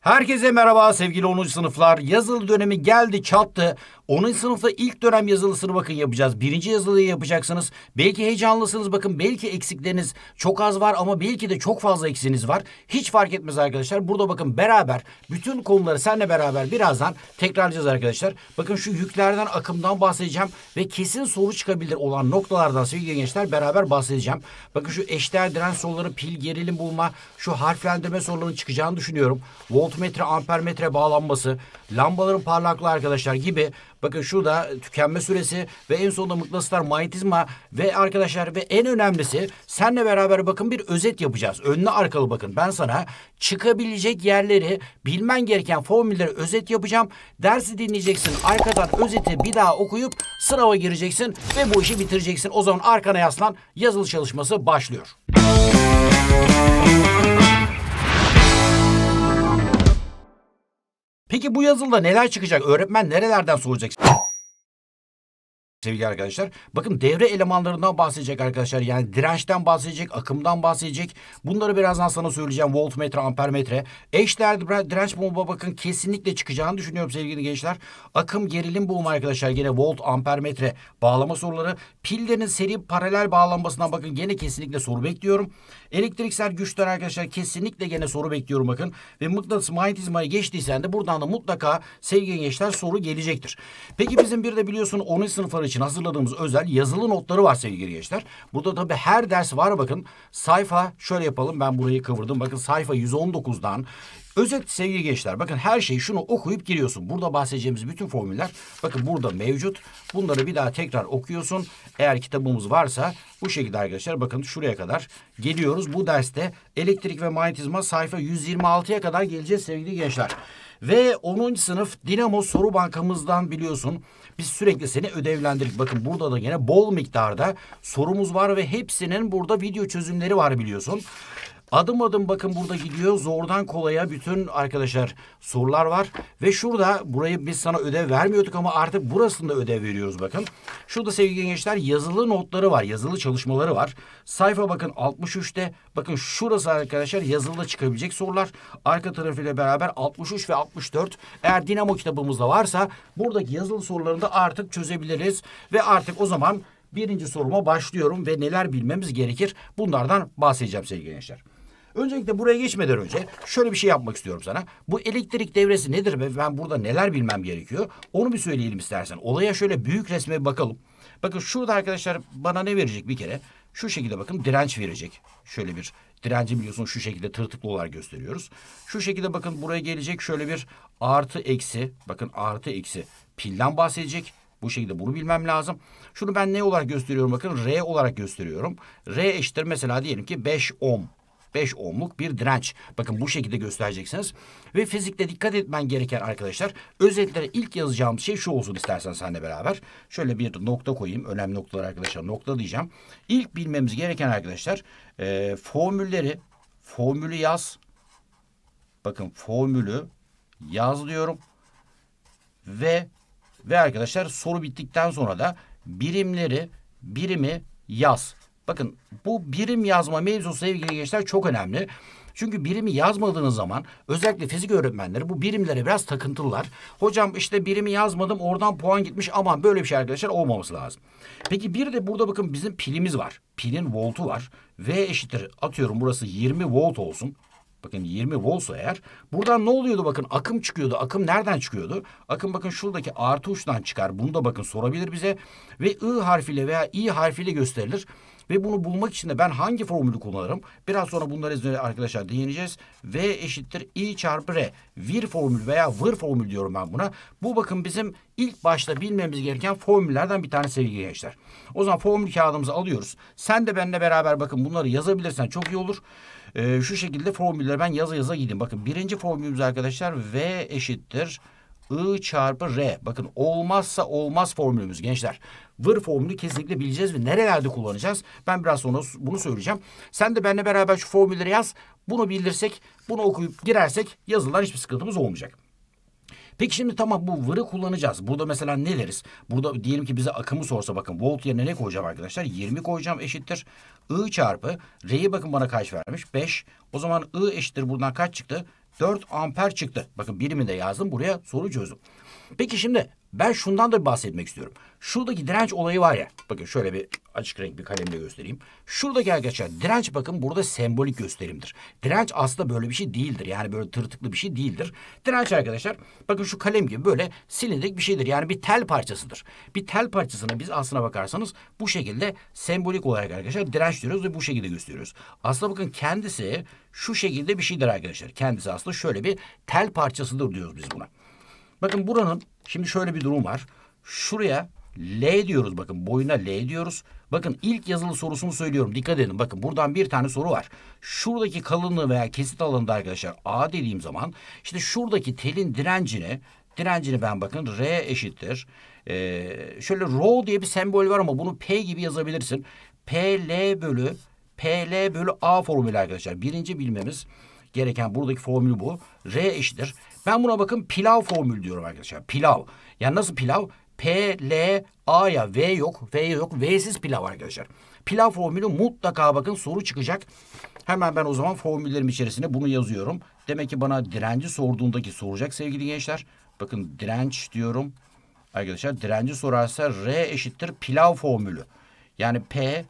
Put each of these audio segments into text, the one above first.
Herkese merhaba sevgili 10. sınıflar. Yazılı dönemi geldi çattı. 10. sınıfta ilk dönem yazılısını bakın yapacağız. Birinci yazılıyı yapacaksınız. Belki heyecanlısınız bakın belki eksikleriniz çok az var ama belki de çok fazla eksiniz var. Hiç fark etmez arkadaşlar. Burada bakın beraber bütün konuları seninle beraber birazdan tekrarlayacağız arkadaşlar. Bakın şu yüklerden akımdan bahsedeceğim ve kesin soru çıkabilir olan noktalardan sevgili gençler beraber bahsedeceğim. Bakın şu eşdeğer direnç soruları, pil gerilim bulma, şu harflendirme sorularının çıkacağını düşünüyorum. Volt voltmetre, ampermetre bağlanması, lambaların parlaklığı arkadaşlar gibi. Bakın şu da tükenme süresi ve en sonunda mıknatıslar manyetizma ve arkadaşlar ve en önemlisi senle beraber bakın bir özet yapacağız. Önlü arkalı bakın ben sana çıkabilecek yerleri bilmen gereken formülleri özet yapacağım. Dersi dinleyeceksin arkadan özeti bir daha okuyup sınava gireceksin ve bu işi bitireceksin. O zaman arkana yaslan yazılı çalışması başlıyor. Müzik Peki bu yazılda neler çıkacak? Öğretmen nerelerden soracak? sevgili arkadaşlar. Bakın devre elemanlarından bahsedecek arkadaşlar. Yani dirençten bahsedecek, akımdan bahsedecek. Bunları birazdan sana söyleyeceğim. Voltmetre, ampermetre. Eş değerli direnç bomba bakın kesinlikle çıkacağını düşünüyorum sevgili gençler. Akım gerilim boğumu arkadaşlar. yine volt, ampermetre bağlama soruları. Pillerin seri paralel bağlanmasından bakın yine kesinlikle soru bekliyorum. Elektriksel güçler arkadaşlar kesinlikle yine soru bekliyorum bakın. Ve mıknatıs manyetizmayı geçtiysen de buradan da mutlaka sevgili gençler soru gelecektir. Peki bizim bir de biliyorsun 10. sınıf için hazırladığımız özel yazılı notları var sevgili gençler. Burada tabii her ders var bakın. Sayfa şöyle yapalım ben burayı kıvırdım. Bakın sayfa 119'dan Özet sevgili gençler bakın her şeyi şunu okuyup giriyorsun. Burada bahsedeceğimiz bütün formüller bakın burada mevcut. Bunları bir daha tekrar okuyorsun. Eğer kitabımız varsa bu şekilde arkadaşlar bakın şuraya kadar geliyoruz. Bu derste elektrik ve manyetizma sayfa 126'ya kadar geleceğiz sevgili gençler. Ve 10. sınıf Dinamo soru bankamızdan biliyorsun biz sürekli seni ödevlendirdik. Bakın burada da yine bol miktarda sorumuz var ve hepsinin burada video çözümleri var biliyorsun. Adım adım bakın burada gidiyor. Zordan kolaya bütün arkadaşlar sorular var. Ve şurada burayı biz sana ödev vermiyorduk ama artık burasında ödev veriyoruz bakın. Şurada sevgili gençler yazılı notları var. Yazılı çalışmaları var. Sayfa bakın 63'te. Bakın şurası arkadaşlar yazılı çıkabilecek sorular. Arka tarafıyla beraber 63 ve 64. Eğer dinamo kitabımızda varsa buradaki yazılı sorularını da artık çözebiliriz. Ve artık o zaman birinci soruma başlıyorum ve neler bilmemiz gerekir bunlardan bahsedeceğim sevgili gençler. Öncelikle buraya geçmeden önce şöyle bir şey yapmak istiyorum sana. Bu elektrik devresi nedir ve ben burada neler bilmem gerekiyor? Onu bir söyleyelim istersen. Olaya şöyle büyük resme bakalım. Bakın şurada arkadaşlar bana ne verecek bir kere? Şu şekilde bakın direnç verecek. Şöyle bir direnci biliyorsunuz şu şekilde tırtıklı olarak gösteriyoruz. Şu şekilde bakın buraya gelecek şöyle bir artı eksi. Bakın artı eksi pilden bahsedecek. Bu şekilde bunu bilmem lazım. Şunu ben ne olarak gösteriyorum bakın R olarak gösteriyorum. R eşittir mesela diyelim ki 5 ohm 5 ohmluk bir direnç. Bakın bu şekilde göstereceksiniz. Ve fizikte dikkat etmen gereken arkadaşlar özetlere ilk yazacağım şey şu olsun istersen seninle beraber. Şöyle bir nokta koyayım. Önemli noktalar arkadaşlar nokta diyeceğim. İlk bilmemiz gereken arkadaşlar e, formülleri formülü yaz. Bakın formülü yaz diyorum. Ve ve arkadaşlar soru bittikten sonra da birimleri birimi yaz. Bakın bu birim yazma mevzusu sevgili gençler çok önemli. Çünkü birimi yazmadığınız zaman özellikle fizik öğretmenleri bu birimlere biraz takıntılılar. Hocam işte birimi yazmadım oradan puan gitmiş ama böyle bir şey arkadaşlar olmaması lazım. Peki bir de burada bakın bizim pilimiz var. Pilin voltu var. V eşittir atıyorum burası 20 volt olsun. Bakın 20 voltsa eğer. Buradan ne oluyordu bakın akım çıkıyordu. Akım nereden çıkıyordu? Akım bakın şuradaki artı uçtan çıkar. Bunu da bakın sorabilir bize. Ve I harfiyle veya I harfiyle gösterilir. Ve bunu bulmak için de ben hangi formülü kullanırım? Biraz sonra bunları üzerine arkadaşlar değineceğiz. V eşittir I çarpı R. Vir formül veya vır formül diyorum ben buna. Bu bakın bizim ilk başta bilmemiz gereken formüllerden bir tane sevgili gençler. O zaman formül kağıdımızı alıyoruz. Sen de benimle beraber bakın bunları yazabilirsen çok iyi olur. Ee, şu şekilde formülleri ben yaza yaza gideyim. Bakın birinci formülümüz arkadaşlar V eşittir I çarpı R. Bakın olmazsa olmaz formülümüz gençler vır formülü kesinlikle bileceğiz ve nerelerde kullanacağız? Ben biraz sonra bunu söyleyeceğim. Sen de benimle beraber şu formülleri yaz. Bunu bildirsek, bunu okuyup girersek yazılan hiçbir sıkıntımız olmayacak. Peki şimdi tamam bu vırı kullanacağız. Burada mesela ne deriz? Burada diyelim ki bize akımı sorsa bakın volt yerine ne koyacağım arkadaşlar? 20 koyacağım eşittir. I çarpı R'yi bakın bana kaç vermiş? 5. O zaman I eşittir buradan kaç çıktı? 4 amper çıktı. Bakın birimi de yazdım buraya soru çözdüm. Peki şimdi ben şundan da bahsetmek istiyorum. Şuradaki direnç olayı var ya. Bakın şöyle bir açık renk bir kalemle göstereyim. Şuradaki arkadaşlar direnç bakın burada sembolik gösterimdir. Direnç aslında böyle bir şey değildir. Yani böyle tırtıklı bir şey değildir. Direnç arkadaşlar bakın şu kalem gibi böyle silindirik bir şeydir. Yani bir tel parçasıdır. Bir tel parçasına biz aslına bakarsanız bu şekilde sembolik olarak arkadaşlar direnç diyoruz ve bu şekilde gösteriyoruz. Aslında bakın kendisi şu şekilde bir şeydir arkadaşlar. Kendisi aslında şöyle bir tel parçasıdır diyoruz biz buna. Bakın buranın Şimdi şöyle bir durum var. Şuraya L diyoruz bakın boyuna L diyoruz. Bakın ilk yazılı sorusunu söylüyorum. Dikkat edin bakın buradan bir tane soru var. Şuradaki kalınlığı veya kesit alanında arkadaşlar A dediğim zaman işte şuradaki telin direncini direncini ben bakın R eşittir. Ee, şöyle rho diye bir sembol var ama bunu P gibi yazabilirsin. PL bölü PL bölü A formülü arkadaşlar. Birinci bilmemiz gereken buradaki formül bu. R eşittir. Ben buna bakın pilav formülü diyorum arkadaşlar. Pilav. Yani nasıl pilav? P, L, A'ya V yok. V yok. V'siz pilav arkadaşlar. Pilav formülü mutlaka bakın soru çıkacak. Hemen ben o zaman formüllerim içerisine bunu yazıyorum. Demek ki bana direnci sorduğundaki soracak sevgili gençler. Bakın direnç diyorum. Arkadaşlar direnci sorarsa R eşittir pilav formülü. Yani P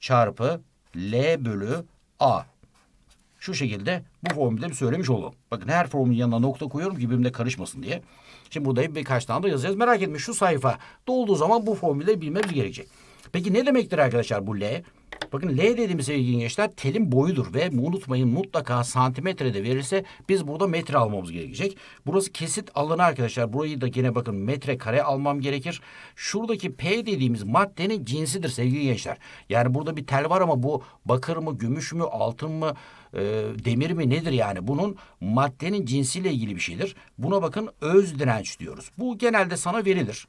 çarpı L bölü A. Şu şekilde bu formülde söylemiş olalım. Bakın her formülün yanına nokta koyuyorum ki birbirine karışmasın diye. Şimdi burada birkaç tane de yazacağız. Merak etme şu sayfa dolduğu zaman bu formülleri bilmemiz gerekecek. Peki ne demektir arkadaşlar bu L? Bakın L dediğimiz sevgili gençler telin boyudur ve unutmayın mutlaka santimetrede verirse biz burada metre almamız gerekecek. Burası kesit alanı arkadaşlar. Burayı da yine bakın metre kare almam gerekir. Şuradaki P dediğimiz maddenin cinsidir sevgili gençler. Yani burada bir tel var ama bu bakır mı, gümüş mü, altın mı, e, demir mi nedir yani? Bunun maddenin cinsiyle ilgili bir şeydir. Buna bakın öz direnç diyoruz. Bu genelde sana verilir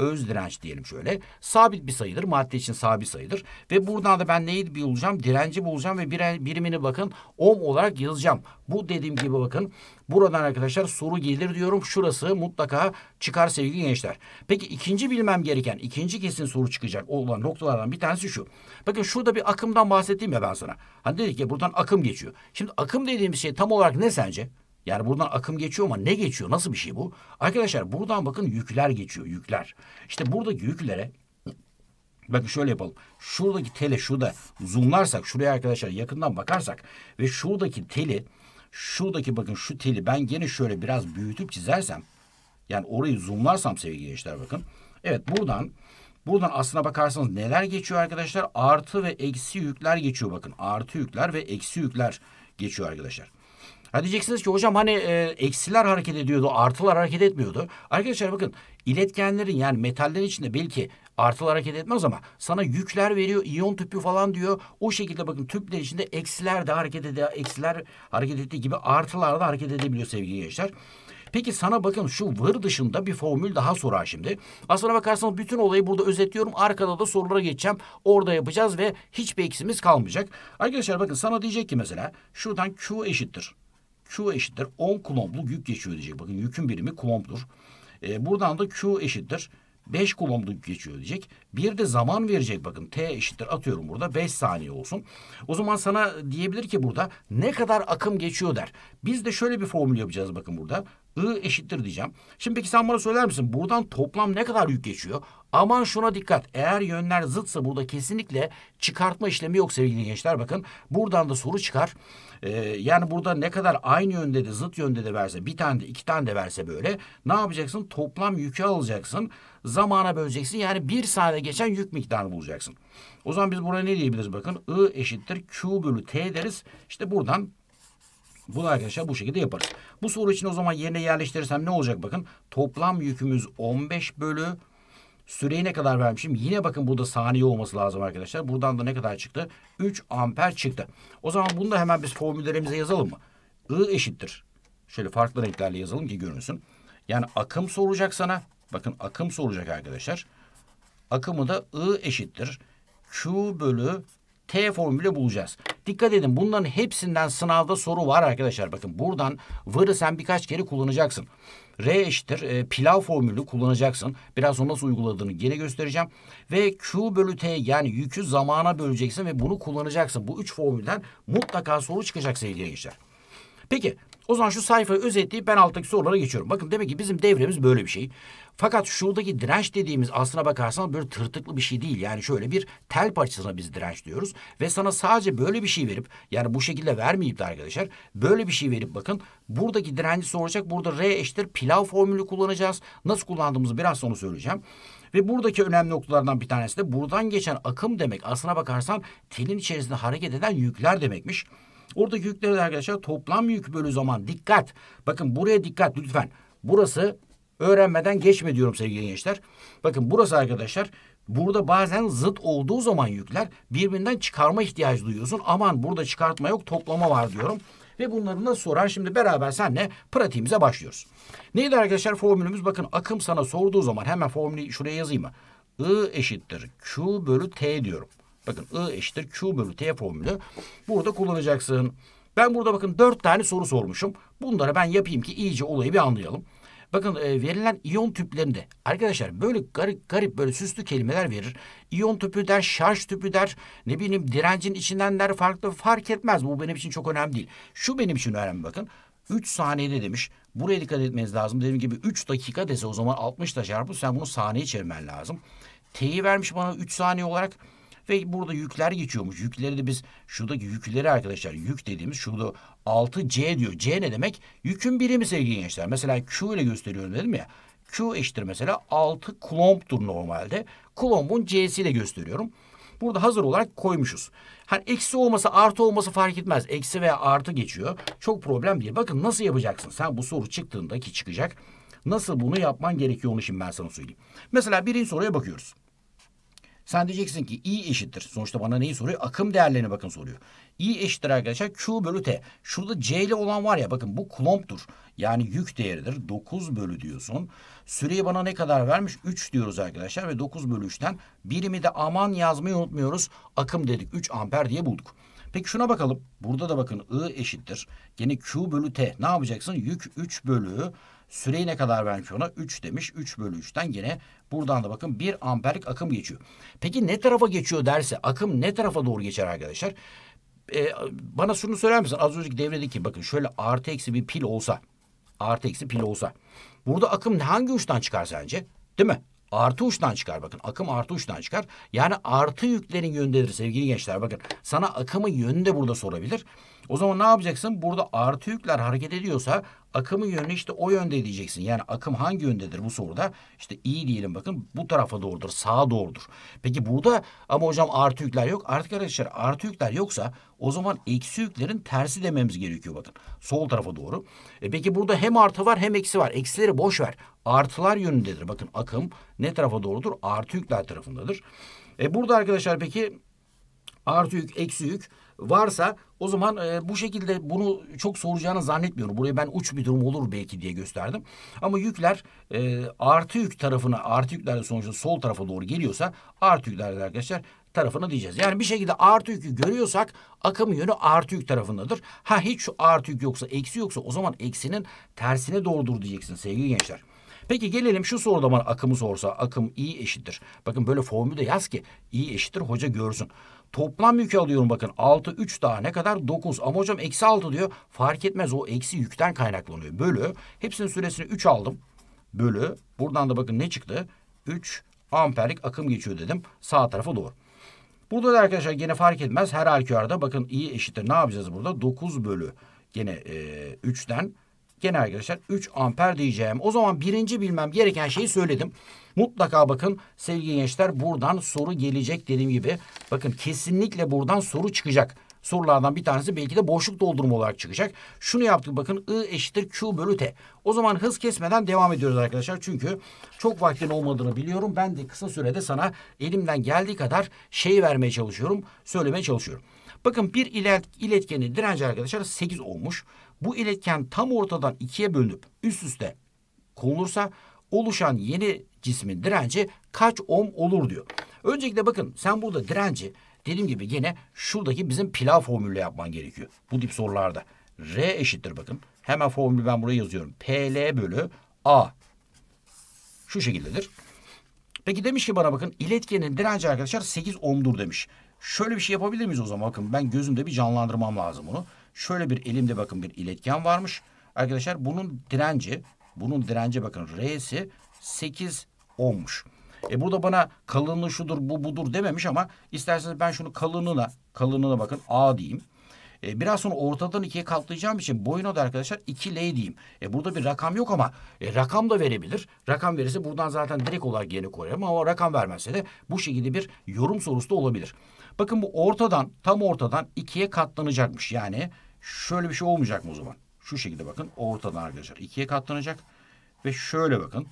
öz direnç diyelim şöyle. Sabit bir sayıdır. Madde için sabit sayıdır. Ve buradan da ben neyi bulacağım? Direnci bulacağım ve birimini bakın ohm olarak yazacağım. Bu dediğim gibi bakın buradan arkadaşlar soru gelir diyorum. Şurası mutlaka çıkar sevgili gençler. Peki ikinci bilmem gereken ikinci kesin soru çıkacak olan noktalardan bir tanesi şu. Bakın şurada bir akımdan bahsettiğim ya ben sana. Hani dedik ya buradan akım geçiyor. Şimdi akım dediğimiz şey tam olarak ne sence? Yani buradan akım geçiyor ama ne geçiyor? Nasıl bir şey bu? Arkadaşlar buradan bakın yükler geçiyor. Yükler. İşte buradaki yüklere Bakın şöyle yapalım. Şuradaki tele şurada zoomlarsak şuraya arkadaşlar yakından bakarsak ve şuradaki teli şuradaki bakın şu teli ben gene şöyle biraz büyütüp çizersem yani orayı zoomlarsam sevgili gençler bakın. Evet buradan buradan aslına bakarsanız neler geçiyor arkadaşlar? Artı ve eksi yükler geçiyor bakın. Artı yükler ve eksi yükler geçiyor arkadaşlar. Ha diyeceksiniz ki hocam hani e, eksiler hareket ediyordu, artılar hareket etmiyordu. Arkadaşlar bakın iletkenlerin yani metallerin içinde belki artılar hareket etmez ama sana yükler veriyor, iyon tüpü falan diyor. O şekilde bakın tüpler içinde eksiler de hareket ediyor, eksiler hareket ettiği gibi artılar da hareket edebiliyor sevgili gençler. Peki sana bakın şu vır dışında bir formül daha sorar şimdi. Aslına bakarsanız bütün olayı burada özetliyorum. Arkada da sorulara geçeceğim. Orada yapacağız ve hiçbir eksimiz kalmayacak. Arkadaşlar bakın sana diyecek ki mesela şuradan Q eşittir. Q eşittir 10 kulombluk yük geçiyor diyecek. Bakın yükün birimi kulombdur. E, buradan da Q eşittir 5 yük geçiyor diyecek. Bir de zaman verecek bakın. T eşittir atıyorum burada 5 saniye olsun. O zaman sana diyebilir ki burada ne kadar akım geçiyor der. Biz de şöyle bir formül yapacağız bakın burada. I eşittir diyeceğim. Şimdi peki sen bana söyler misin? Buradan toplam ne kadar yük geçiyor? Aman şuna dikkat. Eğer yönler zıtsa burada kesinlikle çıkartma işlemi yok sevgili gençler. Bakın buradan da soru çıkar. Ee, yani burada ne kadar aynı yönde de zıt yönde de verse bir tane de iki tane de verse böyle ne yapacaksın? Toplam yükü alacaksın. Zamana böleceksin. Yani bir saate geçen yük miktarını bulacaksın. O zaman biz buraya ne diyebiliriz bakın. I eşittir Q bölü T deriz. İşte buradan bunu arkadaşlar bu şekilde yaparız. Bu soru için o zaman yerine yerleştirirsem ne olacak bakın. Toplam yükümüz 15 bölü Süreyi ne kadar vermişim? Yine bakın burada saniye olması lazım arkadaşlar. Buradan da ne kadar çıktı? 3 amper çıktı. O zaman bunu da hemen biz formüllerimize yazalım mı? I eşittir. Şöyle farklı renklerle yazalım ki görünsün. Yani akım soracak sana. Bakın akım soracak arkadaşlar. Akımı da I eşittir. Q bölü T formülü bulacağız. Dikkat edin bunların hepsinden sınavda soru var arkadaşlar. Bakın buradan varı sen birkaç kere kullanacaksın. R eşittir e, pilav formülü kullanacaksın. Biraz o nasıl uyguladığını geri göstereceğim. Ve Q bölü T yani yükü zamana böleceksin ve bunu kullanacaksın. Bu üç formülden mutlaka soru çıkacak sevgili gençler. Peki o zaman şu sayfayı özetleyip ben alttaki sorulara geçiyorum. Bakın demek ki bizim devremiz böyle bir şey. Fakat şuradaki direnç dediğimiz aslına bakarsan böyle tırtıklı bir şey değil. Yani şöyle bir tel parçasına biz direnç diyoruz. Ve sana sadece böyle bir şey verip yani bu şekilde vermeyip de arkadaşlar böyle bir şey verip bakın buradaki direnci soracak. Burada R eşittir pilav formülü kullanacağız. Nasıl kullandığımızı biraz sonra söyleyeceğim. Ve buradaki önemli noktalardan bir tanesi de buradan geçen akım demek. Aslına bakarsan telin içerisinde hareket eden yükler demekmiş. Oradaki yükleri de arkadaşlar toplam yük bölü zaman. Dikkat. Bakın buraya dikkat lütfen. Burası öğrenmeden geçme diyorum sevgili gençler. Bakın burası arkadaşlar Burada bazen zıt olduğu zaman yükler birbirinden çıkarma ihtiyacı duyuyorsun. Aman burada çıkartma yok toplama var diyorum. Ve bunları nasıl sorar? Şimdi beraber senle pratiğimize başlıyoruz. Neydi arkadaşlar formülümüz? Bakın akım sana sorduğu zaman hemen formülü şuraya yazayım mı? I eşittir Q bölü T diyorum. Bakın I eşittir Q bölü T formülü. Burada kullanacaksın. Ben burada bakın dört tane soru sormuşum. Bunları ben yapayım ki iyice olayı bir anlayalım. Bakın e, verilen iyon tüplerinde arkadaşlar böyle garip garip böyle süslü kelimeler verir. İyon tüpü der, şarj tüpü der, ne bileyim direncin içinden der farklı fark etmez. Bu benim için çok önemli değil. Şu benim için önemli bakın. 3 saniyede demiş. Buraya dikkat etmeniz lazım. Dediğim gibi 3 dakika dese o zaman 60 da çarpı sen bunu saniye çevirmen lazım. T'yi vermiş bana 3 saniye olarak. Ve burada yükler geçiyormuş. Yükleri de biz şuradaki yükleri arkadaşlar yük dediğimiz şurada 6C diyor. C ne demek? Yükün birimi sevgili gençler. Mesela Q ile gösteriyorum dedim ya. Q eşittir mesela 6 klomptur normalde. Klombun C'si ile gösteriyorum. Burada hazır olarak koymuşuz. Hani eksi olması artı olması fark etmez. Eksi veya artı geçiyor. Çok problem değil. Bakın nasıl yapacaksın? Sen bu soru çıktığında ki çıkacak. Nasıl bunu yapman gerekiyor onu şimdi ben sana söyleyeyim. Mesela birinci soruya bakıyoruz. Sen diyeceksin ki i eşittir. Sonuçta bana neyi soruyor? Akım değerlerini bakın soruyor. i eşittir arkadaşlar q bölü t. Şurada c ile olan var ya bakın bu klomptur. Yani yük değeridir. 9 bölü diyorsun. Süreyi bana ne kadar vermiş? 3 diyoruz arkadaşlar ve 9 bölü 3'ten birimi de aman yazmayı unutmuyoruz. Akım dedik 3 amper diye bulduk. Peki şuna bakalım. Burada da bakın I eşittir. Gene Q bölü T. Ne yapacaksın? Yük 3 bölü Süreyi ne kadar vermiş ona? 3 demiş. 3 bölü 3'ten yine buradan da bakın 1 amperlik akım geçiyor. Peki ne tarafa geçiyor derse akım ne tarafa doğru geçer arkadaşlar? Ee, bana şunu söyler misin? Az önceki devredeki bakın şöyle artı eksi bir pil olsa. Artı eksi pil olsa. Burada akım hangi uçtan çıkar sence? Değil mi? artı uçtan çıkar bakın. Akım artı uçtan çıkar. Yani artı yüklerin yönündedir sevgili gençler. Bakın sana akımın yönünü de burada sorabilir. O zaman ne yapacaksın? Burada artı yükler hareket ediyorsa Akımın yönünü işte o yönde diyeceksin. Yani akım hangi yöndedir bu soruda? İşte iyi diyelim bakın bu tarafa doğrudur, sağa doğrudur. Peki burada ama hocam artı yükler yok. Artık arkadaşlar artı yükler yoksa o zaman eksi yüklerin tersi dememiz gerekiyor bakın. Sol tarafa doğru. E peki burada hem artı var hem eksi var. Eksileri boş ver. Artılar yönündedir. Bakın akım ne tarafa doğrudur? Artı yükler tarafındadır. E burada arkadaşlar peki artı yük, eksi yük varsa o zaman e, bu şekilde bunu çok soracağını zannetmiyorum. Buraya ben uç bir durum olur belki diye gösterdim. Ama yükler e, artı yük tarafına artı yüklerle sonuçta sol tarafa doğru geliyorsa artı yüklerde arkadaşlar tarafına diyeceğiz. Yani bir şekilde artı yükü görüyorsak akım yönü artı yük tarafındadır. Ha hiç şu artı yük yoksa eksi yoksa o zaman eksinin tersine doğrudur diyeceksin sevgili gençler. Peki gelelim şu soruda bana akımı sorsa akım i eşittir. Bakın böyle formülü de yaz ki i eşittir hoca görsün. Toplam yükü alıyorum bakın. 6 3 daha ne kadar? 9. Ama hocam eksi 6 diyor. Fark etmez o eksi yükten kaynaklanıyor. Bölü. Hepsinin süresini 3 aldım. Bölü. Buradan da bakın ne çıktı? 3 amperlik akım geçiyor dedim. Sağ tarafa doğru. Burada da arkadaşlar gene fark etmez. Her halükarda bakın i eşittir. Ne yapacağız burada? 9 bölü. Gene e, 3'ten Gene arkadaşlar 3 amper diyeceğim. O zaman birinci bilmem gereken şeyi söyledim. Mutlaka bakın sevgili gençler buradan soru gelecek dediğim gibi. Bakın kesinlikle buradan soru çıkacak. Sorulardan bir tanesi belki de boşluk doldurma olarak çıkacak. Şunu yaptık bakın I eşittir Q bölü T. O zaman hız kesmeden devam ediyoruz arkadaşlar. Çünkü çok vaktin olmadığını biliyorum. Ben de kısa sürede sana elimden geldiği kadar şey vermeye çalışıyorum. Söylemeye çalışıyorum. Bakın bir iletkenin direnci arkadaşlar 8 olmuş. Bu iletken tam ortadan ikiye bölünüp üst üste konulursa oluşan yeni cismin direnci kaç ohm olur diyor. Öncelikle bakın sen burada direnci dediğim gibi yine şuradaki bizim pilav formülü yapman gerekiyor. Bu dip sorularda. R eşittir bakın. Hemen formülü ben buraya yazıyorum. PL bölü A. Şu şekildedir. Peki demiş ki bana bakın iletkenin direnci arkadaşlar 8 ohmdur demiş. Şöyle bir şey yapabilir miyiz o zaman? Bakın ben gözümde bir canlandırmam lazım bunu şöyle bir elimde bakın bir iletken varmış. Arkadaşlar bunun direnci, bunun direnci bakın R'si 8 olmuş. E burada bana kalınlığı şudur bu budur dememiş ama isterseniz ben şunu kalınlığına, kalınlığına bakın A diyeyim. E, biraz sonra ortadan ikiye katlayacağım için boyuna da arkadaşlar 2L diyeyim. E, burada bir rakam yok ama e, rakam da verebilir. Rakam verirse buradan zaten direkt olarak yerine koyarım ama rakam vermezse de bu şekilde bir yorum sorusu da olabilir. Bakın bu ortadan tam ortadan ikiye katlanacakmış. Yani Şöyle bir şey olmayacak mı o zaman? Şu şekilde bakın ortadan arkadaşlar ikiye katlanacak ve şöyle bakın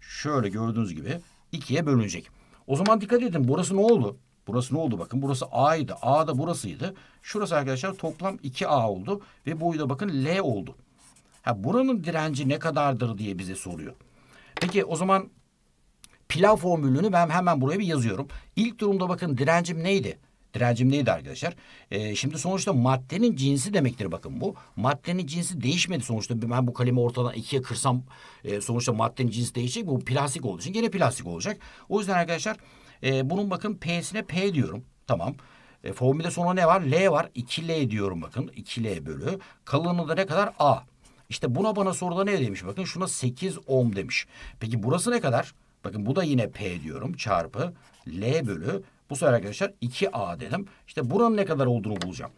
şöyle gördüğünüz gibi ikiye bölünecek. O zaman dikkat edin burası ne oldu? Burası ne oldu bakın burası A'ydı. A da burasıydı. Şurası arkadaşlar toplam 2A oldu ve boyu da bakın L oldu. Ha buranın direnci ne kadardır diye bize soruyor. Peki o zaman pilav formülünü ben hemen buraya bir yazıyorum. İlk durumda bakın direncim neydi? direncimdeydi arkadaşlar. E, şimdi sonuçta maddenin cinsi demektir bakın bu. Maddenin cinsi değişmedi sonuçta. Ben bu kalemi ortadan ikiye kırsam e, sonuçta maddenin cinsi değişecek. Bu plastik olduğu için gene plastik olacak. O yüzden arkadaşlar e, bunun bakın P'sine P diyorum. Tamam. E, formülde sonra ne var? L var. 2L diyorum bakın. 2L bölü. Kalınlığı da ne kadar? A. İşte buna bana soruda ne demiş? Bakın şuna 8 ohm demiş. Peki burası ne kadar? Bakın bu da yine P diyorum. Çarpı L bölü bu sefer arkadaşlar 2A dedim. İşte buranın ne kadar olduğunu bulacağım.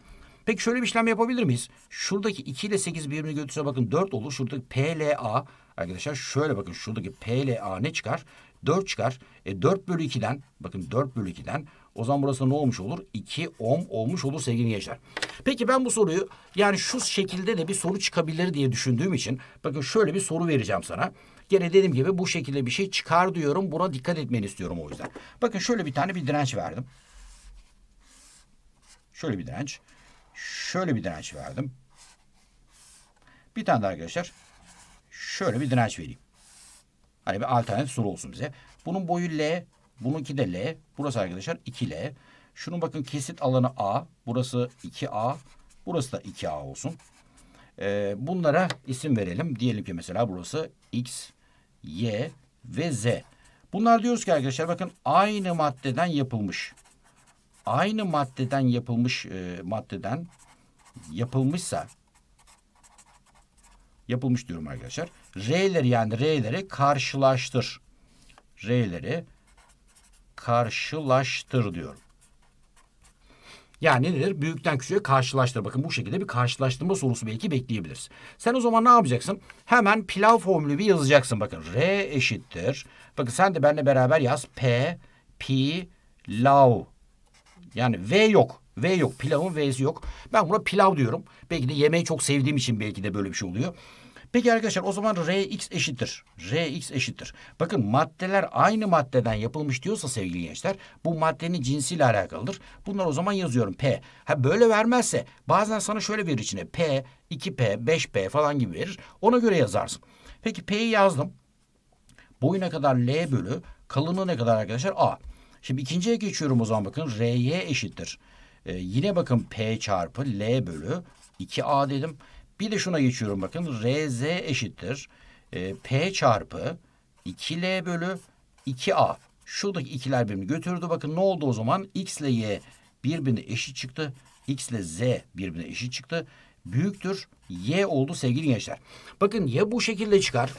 Peki şöyle bir işlem yapabilir miyiz? Şuradaki 2 ile 8 birbirini götürse bakın 4 olur. Şuradaki PLA arkadaşlar şöyle bakın şuradaki PLA ne çıkar? 4 çıkar. E 4 bölü 2'den bakın 4 bölü 2'den o zaman burası ne olmuş olur? 2 ohm olmuş olur sevgili gençler. Peki ben bu soruyu yani şu şekilde de bir soru çıkabilir diye düşündüğüm için bakın şöyle bir soru vereceğim sana. Gene dediğim gibi bu şekilde bir şey çıkar diyorum. Buna dikkat etmeni istiyorum o yüzden. Bakın şöyle bir tane bir direnç verdim. Şöyle bir direnç. Şöyle bir direnç verdim. Bir tane daha arkadaşlar. Şöyle bir direnç vereyim. Hani bir alternatif soru olsun bize. Bunun boyu L. Bununki de L. Burası arkadaşlar 2L. Şunun bakın kesit alanı A. Burası 2A. Burası da 2A olsun. E, bunlara isim verelim. Diyelim ki mesela burası X, Y ve Z. Bunlar diyoruz ki arkadaşlar bakın aynı maddeden yapılmış. Aynı maddeden yapılmış e, maddeden yapılmışsa yapılmış diyorum arkadaşlar. R'leri yani R'leri karşılaştır. R'leri karşılaştır diyorum. Yani nedir? Büyükten küçüğe karşılaştır. Bakın bu şekilde bir karşılaştırma sorusu belki bekleyebiliriz. Sen o zaman ne yapacaksın? Hemen pilav formülü bir yazacaksın. Bakın R eşittir. Bakın sen de benimle beraber yaz. P, pi, lav. Yani V yok. V yok. Pilavın V'si yok. Ben buna pilav diyorum. Belki de yemeği çok sevdiğim için belki de böyle bir şey oluyor. Peki arkadaşlar o zaman Rx eşittir. Rx eşittir. Bakın maddeler aynı maddeden yapılmış diyorsa sevgili gençler bu maddenin cinsiyle alakalıdır. Bunlar o zaman yazıyorum P. Ha böyle vermezse bazen sana şöyle verir içine P, 2P, 5P falan gibi verir. Ona göre yazarsın. Peki P'yi yazdım. Boyuna kadar L bölü kalınlığı ne kadar arkadaşlar? A. Şimdi ikinciye geçiyorum o zaman bakın R'ye eşittir. Ee, yine bakın P çarpı L bölü 2A dedim. Bir de şuna geçiyorum bakın. RZ eşittir. E, P çarpı 2L bölü 2A. Şuradaki ikiler birbirini götürdü. Bakın ne oldu o zaman? X ile Y birbirine eşit çıktı. X ile Z birbirine eşit çıktı büyüktür y oldu sevgili gençler. Bakın ya bu şekilde çıkar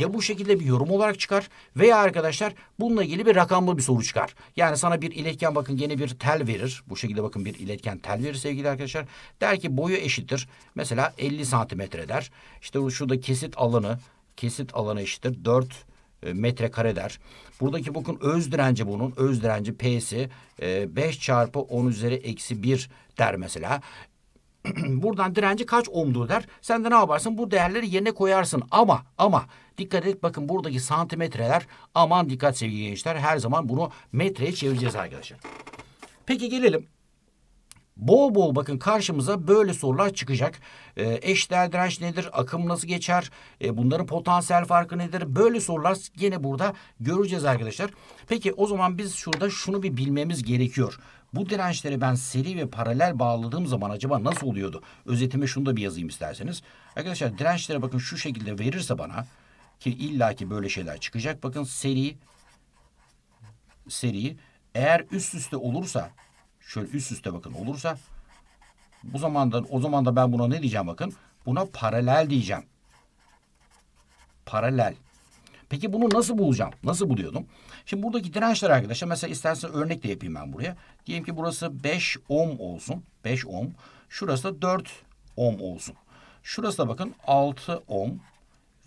ya bu şekilde bir yorum olarak çıkar veya arkadaşlar bununla ilgili bir rakamlı bir soru çıkar. Yani sana bir iletken bakın gene bir tel verir. Bu şekilde bakın bir iletken tel verir sevgili arkadaşlar. Der ki boyu eşittir. Mesela 50 santimetre der. İşte şurada kesit alanı kesit alanı eşittir. 4 e, metrekare der. Buradaki bakın öz direnci bunun. Öz direnci P'si 5 e, çarpı 10 üzeri eksi 1 der mesela. buradan direnci kaç ohmdu der. Sen de ne yaparsın? Bu değerleri yerine koyarsın. Ama ama dikkat et bakın buradaki santimetreler aman dikkat sevgili gençler. Her zaman bunu metreye çevireceğiz arkadaşlar. Peki gelelim Bol bol bakın karşımıza böyle sorular çıkacak. E, eşdeğer direnç nedir? Akım nasıl geçer? E, bunların potansiyel farkı nedir? Böyle sorular yine burada göreceğiz arkadaşlar. Peki o zaman biz şurada şunu bir bilmemiz gerekiyor. Bu dirençleri ben seri ve paralel bağladığım zaman acaba nasıl oluyordu? Özetime şunu da bir yazayım isterseniz. Arkadaşlar dirençlere bakın şu şekilde verirse bana ki illaki böyle şeyler çıkacak. Bakın seri seri eğer üst üste olursa şöyle üst üste bakın olursa bu zamandan o zaman da ben buna ne diyeceğim bakın. Buna paralel diyeceğim. Paralel. Peki bunu nasıl bulacağım? Nasıl buluyordum? Şimdi buradaki dirençler arkadaşlar mesela isterseniz örnek de yapayım ben buraya. Diyelim ki burası 5 ohm olsun. 5 ohm. Şurası da 4 ohm olsun. Şurası da bakın 6 ohm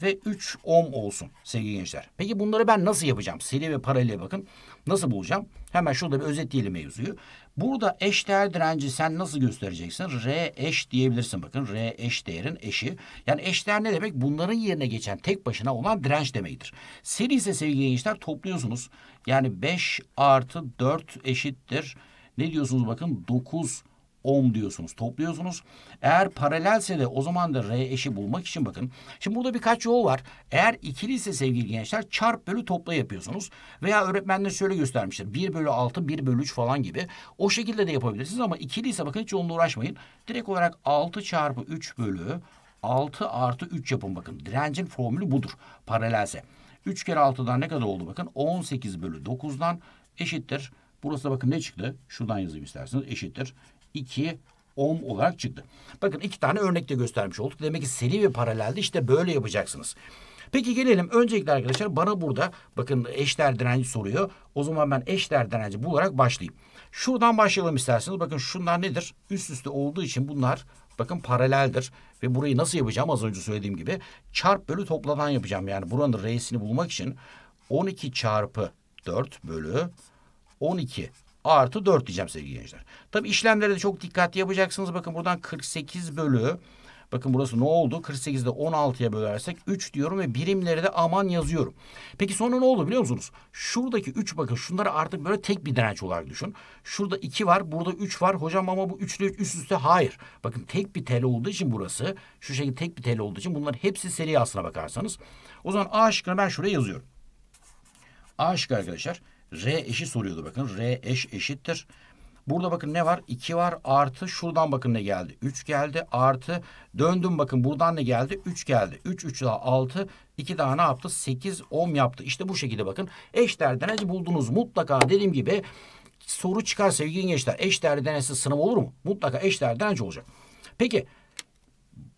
ve 3 ohm olsun sevgili gençler. Peki bunları ben nasıl yapacağım? Seri ve paralele bakın. Nasıl bulacağım? Hemen şurada bir özetleyelim mevzuyu. Burada eş değer direnci sen nasıl göstereceksin? R eş diyebilirsin bakın. R eş değerin eşi. Yani eş değer ne demek? Bunların yerine geçen tek başına olan direnç demektir. Seri ise sevgili gençler topluyorsunuz. Yani 5 artı 4 eşittir. Ne diyorsunuz bakın? 9 10 diyorsunuz topluyorsunuz. Eğer paralelse de o zaman da R eşi bulmak için bakın. Şimdi burada birkaç yol var. Eğer ikili ise sevgili gençler çarp bölü topla yapıyorsunuz. Veya öğretmenler şöyle göstermiştir. 1 bölü 6 1 bölü 3 falan gibi. O şekilde de yapabilirsiniz ama ikili ise bakın hiç onunla uğraşmayın. Direkt olarak 6 çarpı 3 bölü 6 artı 3 yapın bakın. Direncin formülü budur paralelse. 3 kere 6'dan ne kadar oldu bakın. 18 bölü 9'dan eşittir. Burası da bakın ne çıktı? Şuradan yazayım isterseniz. Eşittir. 2 ohm olarak çıktı. Bakın iki tane örnekte göstermiş olduk. Demek ki seri ve paralelde işte böyle yapacaksınız. Peki gelelim öncelikle arkadaşlar bana burada bakın eşler direnci soruyor. O zaman ben eşler direnci bularak başlayayım. Şuradan başlayalım isterseniz. Bakın şunlar nedir? Üst üste olduğu için bunlar bakın paraleldir. Ve burayı nasıl yapacağım az önce söylediğim gibi. Çarp bölü topladan yapacağım. Yani buranın reisini bulmak için 12 çarpı 4 bölü 12 artı 4 diyeceğim sevgili gençler. Tabi işlemlere de çok dikkatli yapacaksınız. Bakın buradan 48 bölü Bakın burası ne oldu? 48'de 16'ya bölersek 3 diyorum ve birimleri de aman yazıyorum. Peki sonra ne oldu biliyor musunuz? Şuradaki 3 bakın şunları artık böyle tek bir direnç olarak düşün. Şurada 2 var, burada 3 var. Hocam ama bu 3 ile 3 üst üste hayır. Bakın tek bir tel olduğu için burası. Şu şekilde tek bir tel olduğu için bunların hepsi seri aslına bakarsanız. O zaman A şıkkını ben şuraya yazıyorum. A şıkkı arkadaşlar R eşi soruyordu bakın. R eş eşittir. Burada bakın ne var? 2 var artı şuradan bakın ne geldi? 3 geldi artı döndüm bakın buradan ne geldi? 3 geldi. 3 3 daha 6 2 daha ne yaptı? 8 10 yaptı. İşte bu şekilde bakın. Eş değer denesi buldunuz. Mutlaka dediğim gibi soru çıkar sevgili gençler. Eş değer denesi sınav olur mu? Mutlaka eş değer deneci olacak. Peki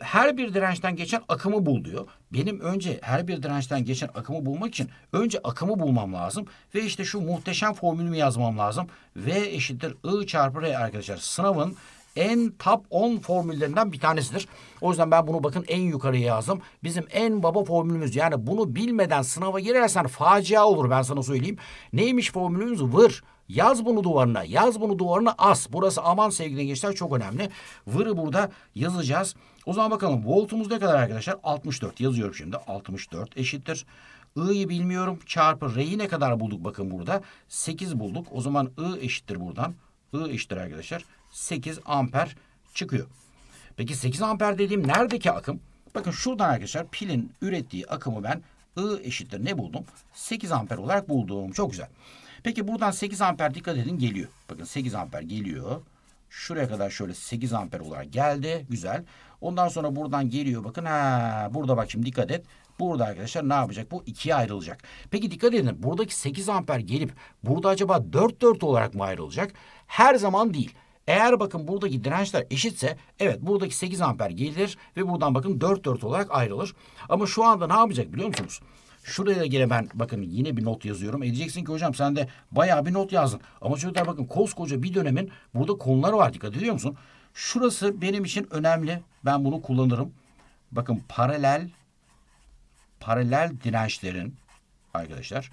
her bir dirençten geçen akımı bul diyor. Benim önce her bir dirençten geçen akımı bulmak için önce akımı bulmam lazım. Ve işte şu muhteşem formülümü yazmam lazım. V eşittir I çarpı R arkadaşlar. Sınavın en top 10 formüllerinden bir tanesidir. O yüzden ben bunu bakın en yukarıya yazdım. Bizim en baba formülümüz yani bunu bilmeden sınava girersen facia olur ben sana söyleyeyim. Neymiş formülümüz? Vır. Yaz bunu duvarına, yaz bunu duvarına as. Burası aman sevgili gençler çok önemli. Vır'ı burada yazacağız. O zaman bakalım voltumuz ne kadar arkadaşlar? 64 yazıyorum şimdi. 64 eşittir. I'yi bilmiyorum çarpı R'yi ne kadar bulduk bakın burada. 8 bulduk. O zaman I eşittir buradan. I eşittir arkadaşlar. 8 amper çıkıyor. Peki 8 amper dediğim neredeki akım? Bakın şuradan arkadaşlar pilin ürettiği akımı ben I eşittir ne buldum? 8 amper olarak buldum. Çok güzel. Peki buradan 8 amper dikkat edin geliyor. Bakın 8 amper geliyor. Şuraya kadar şöyle 8 amper olarak geldi. Güzel. Ondan sonra buradan geliyor bakın. Ha, burada bak şimdi dikkat et. Burada arkadaşlar ne yapacak? Bu ikiye ayrılacak. Peki dikkat edin buradaki 8 amper gelip burada acaba 4 4 olarak mı ayrılacak? Her zaman değil. Eğer bakın buradaki dirençler eşitse evet buradaki 8 amper gelir ve buradan bakın 4 4 olarak ayrılır. Ama şu anda ne yapacak biliyor musunuz? Şuraya da gene ben bakın yine bir not yazıyorum. Edeceksin ki hocam sen de bayağı bir not yazdın. Ama şurada bakın koskoca bir dönemin burada konuları var dikkat ediyor musun? Şurası benim için önemli. Ben bunu kullanırım. Bakın paralel paralel dirençlerin arkadaşlar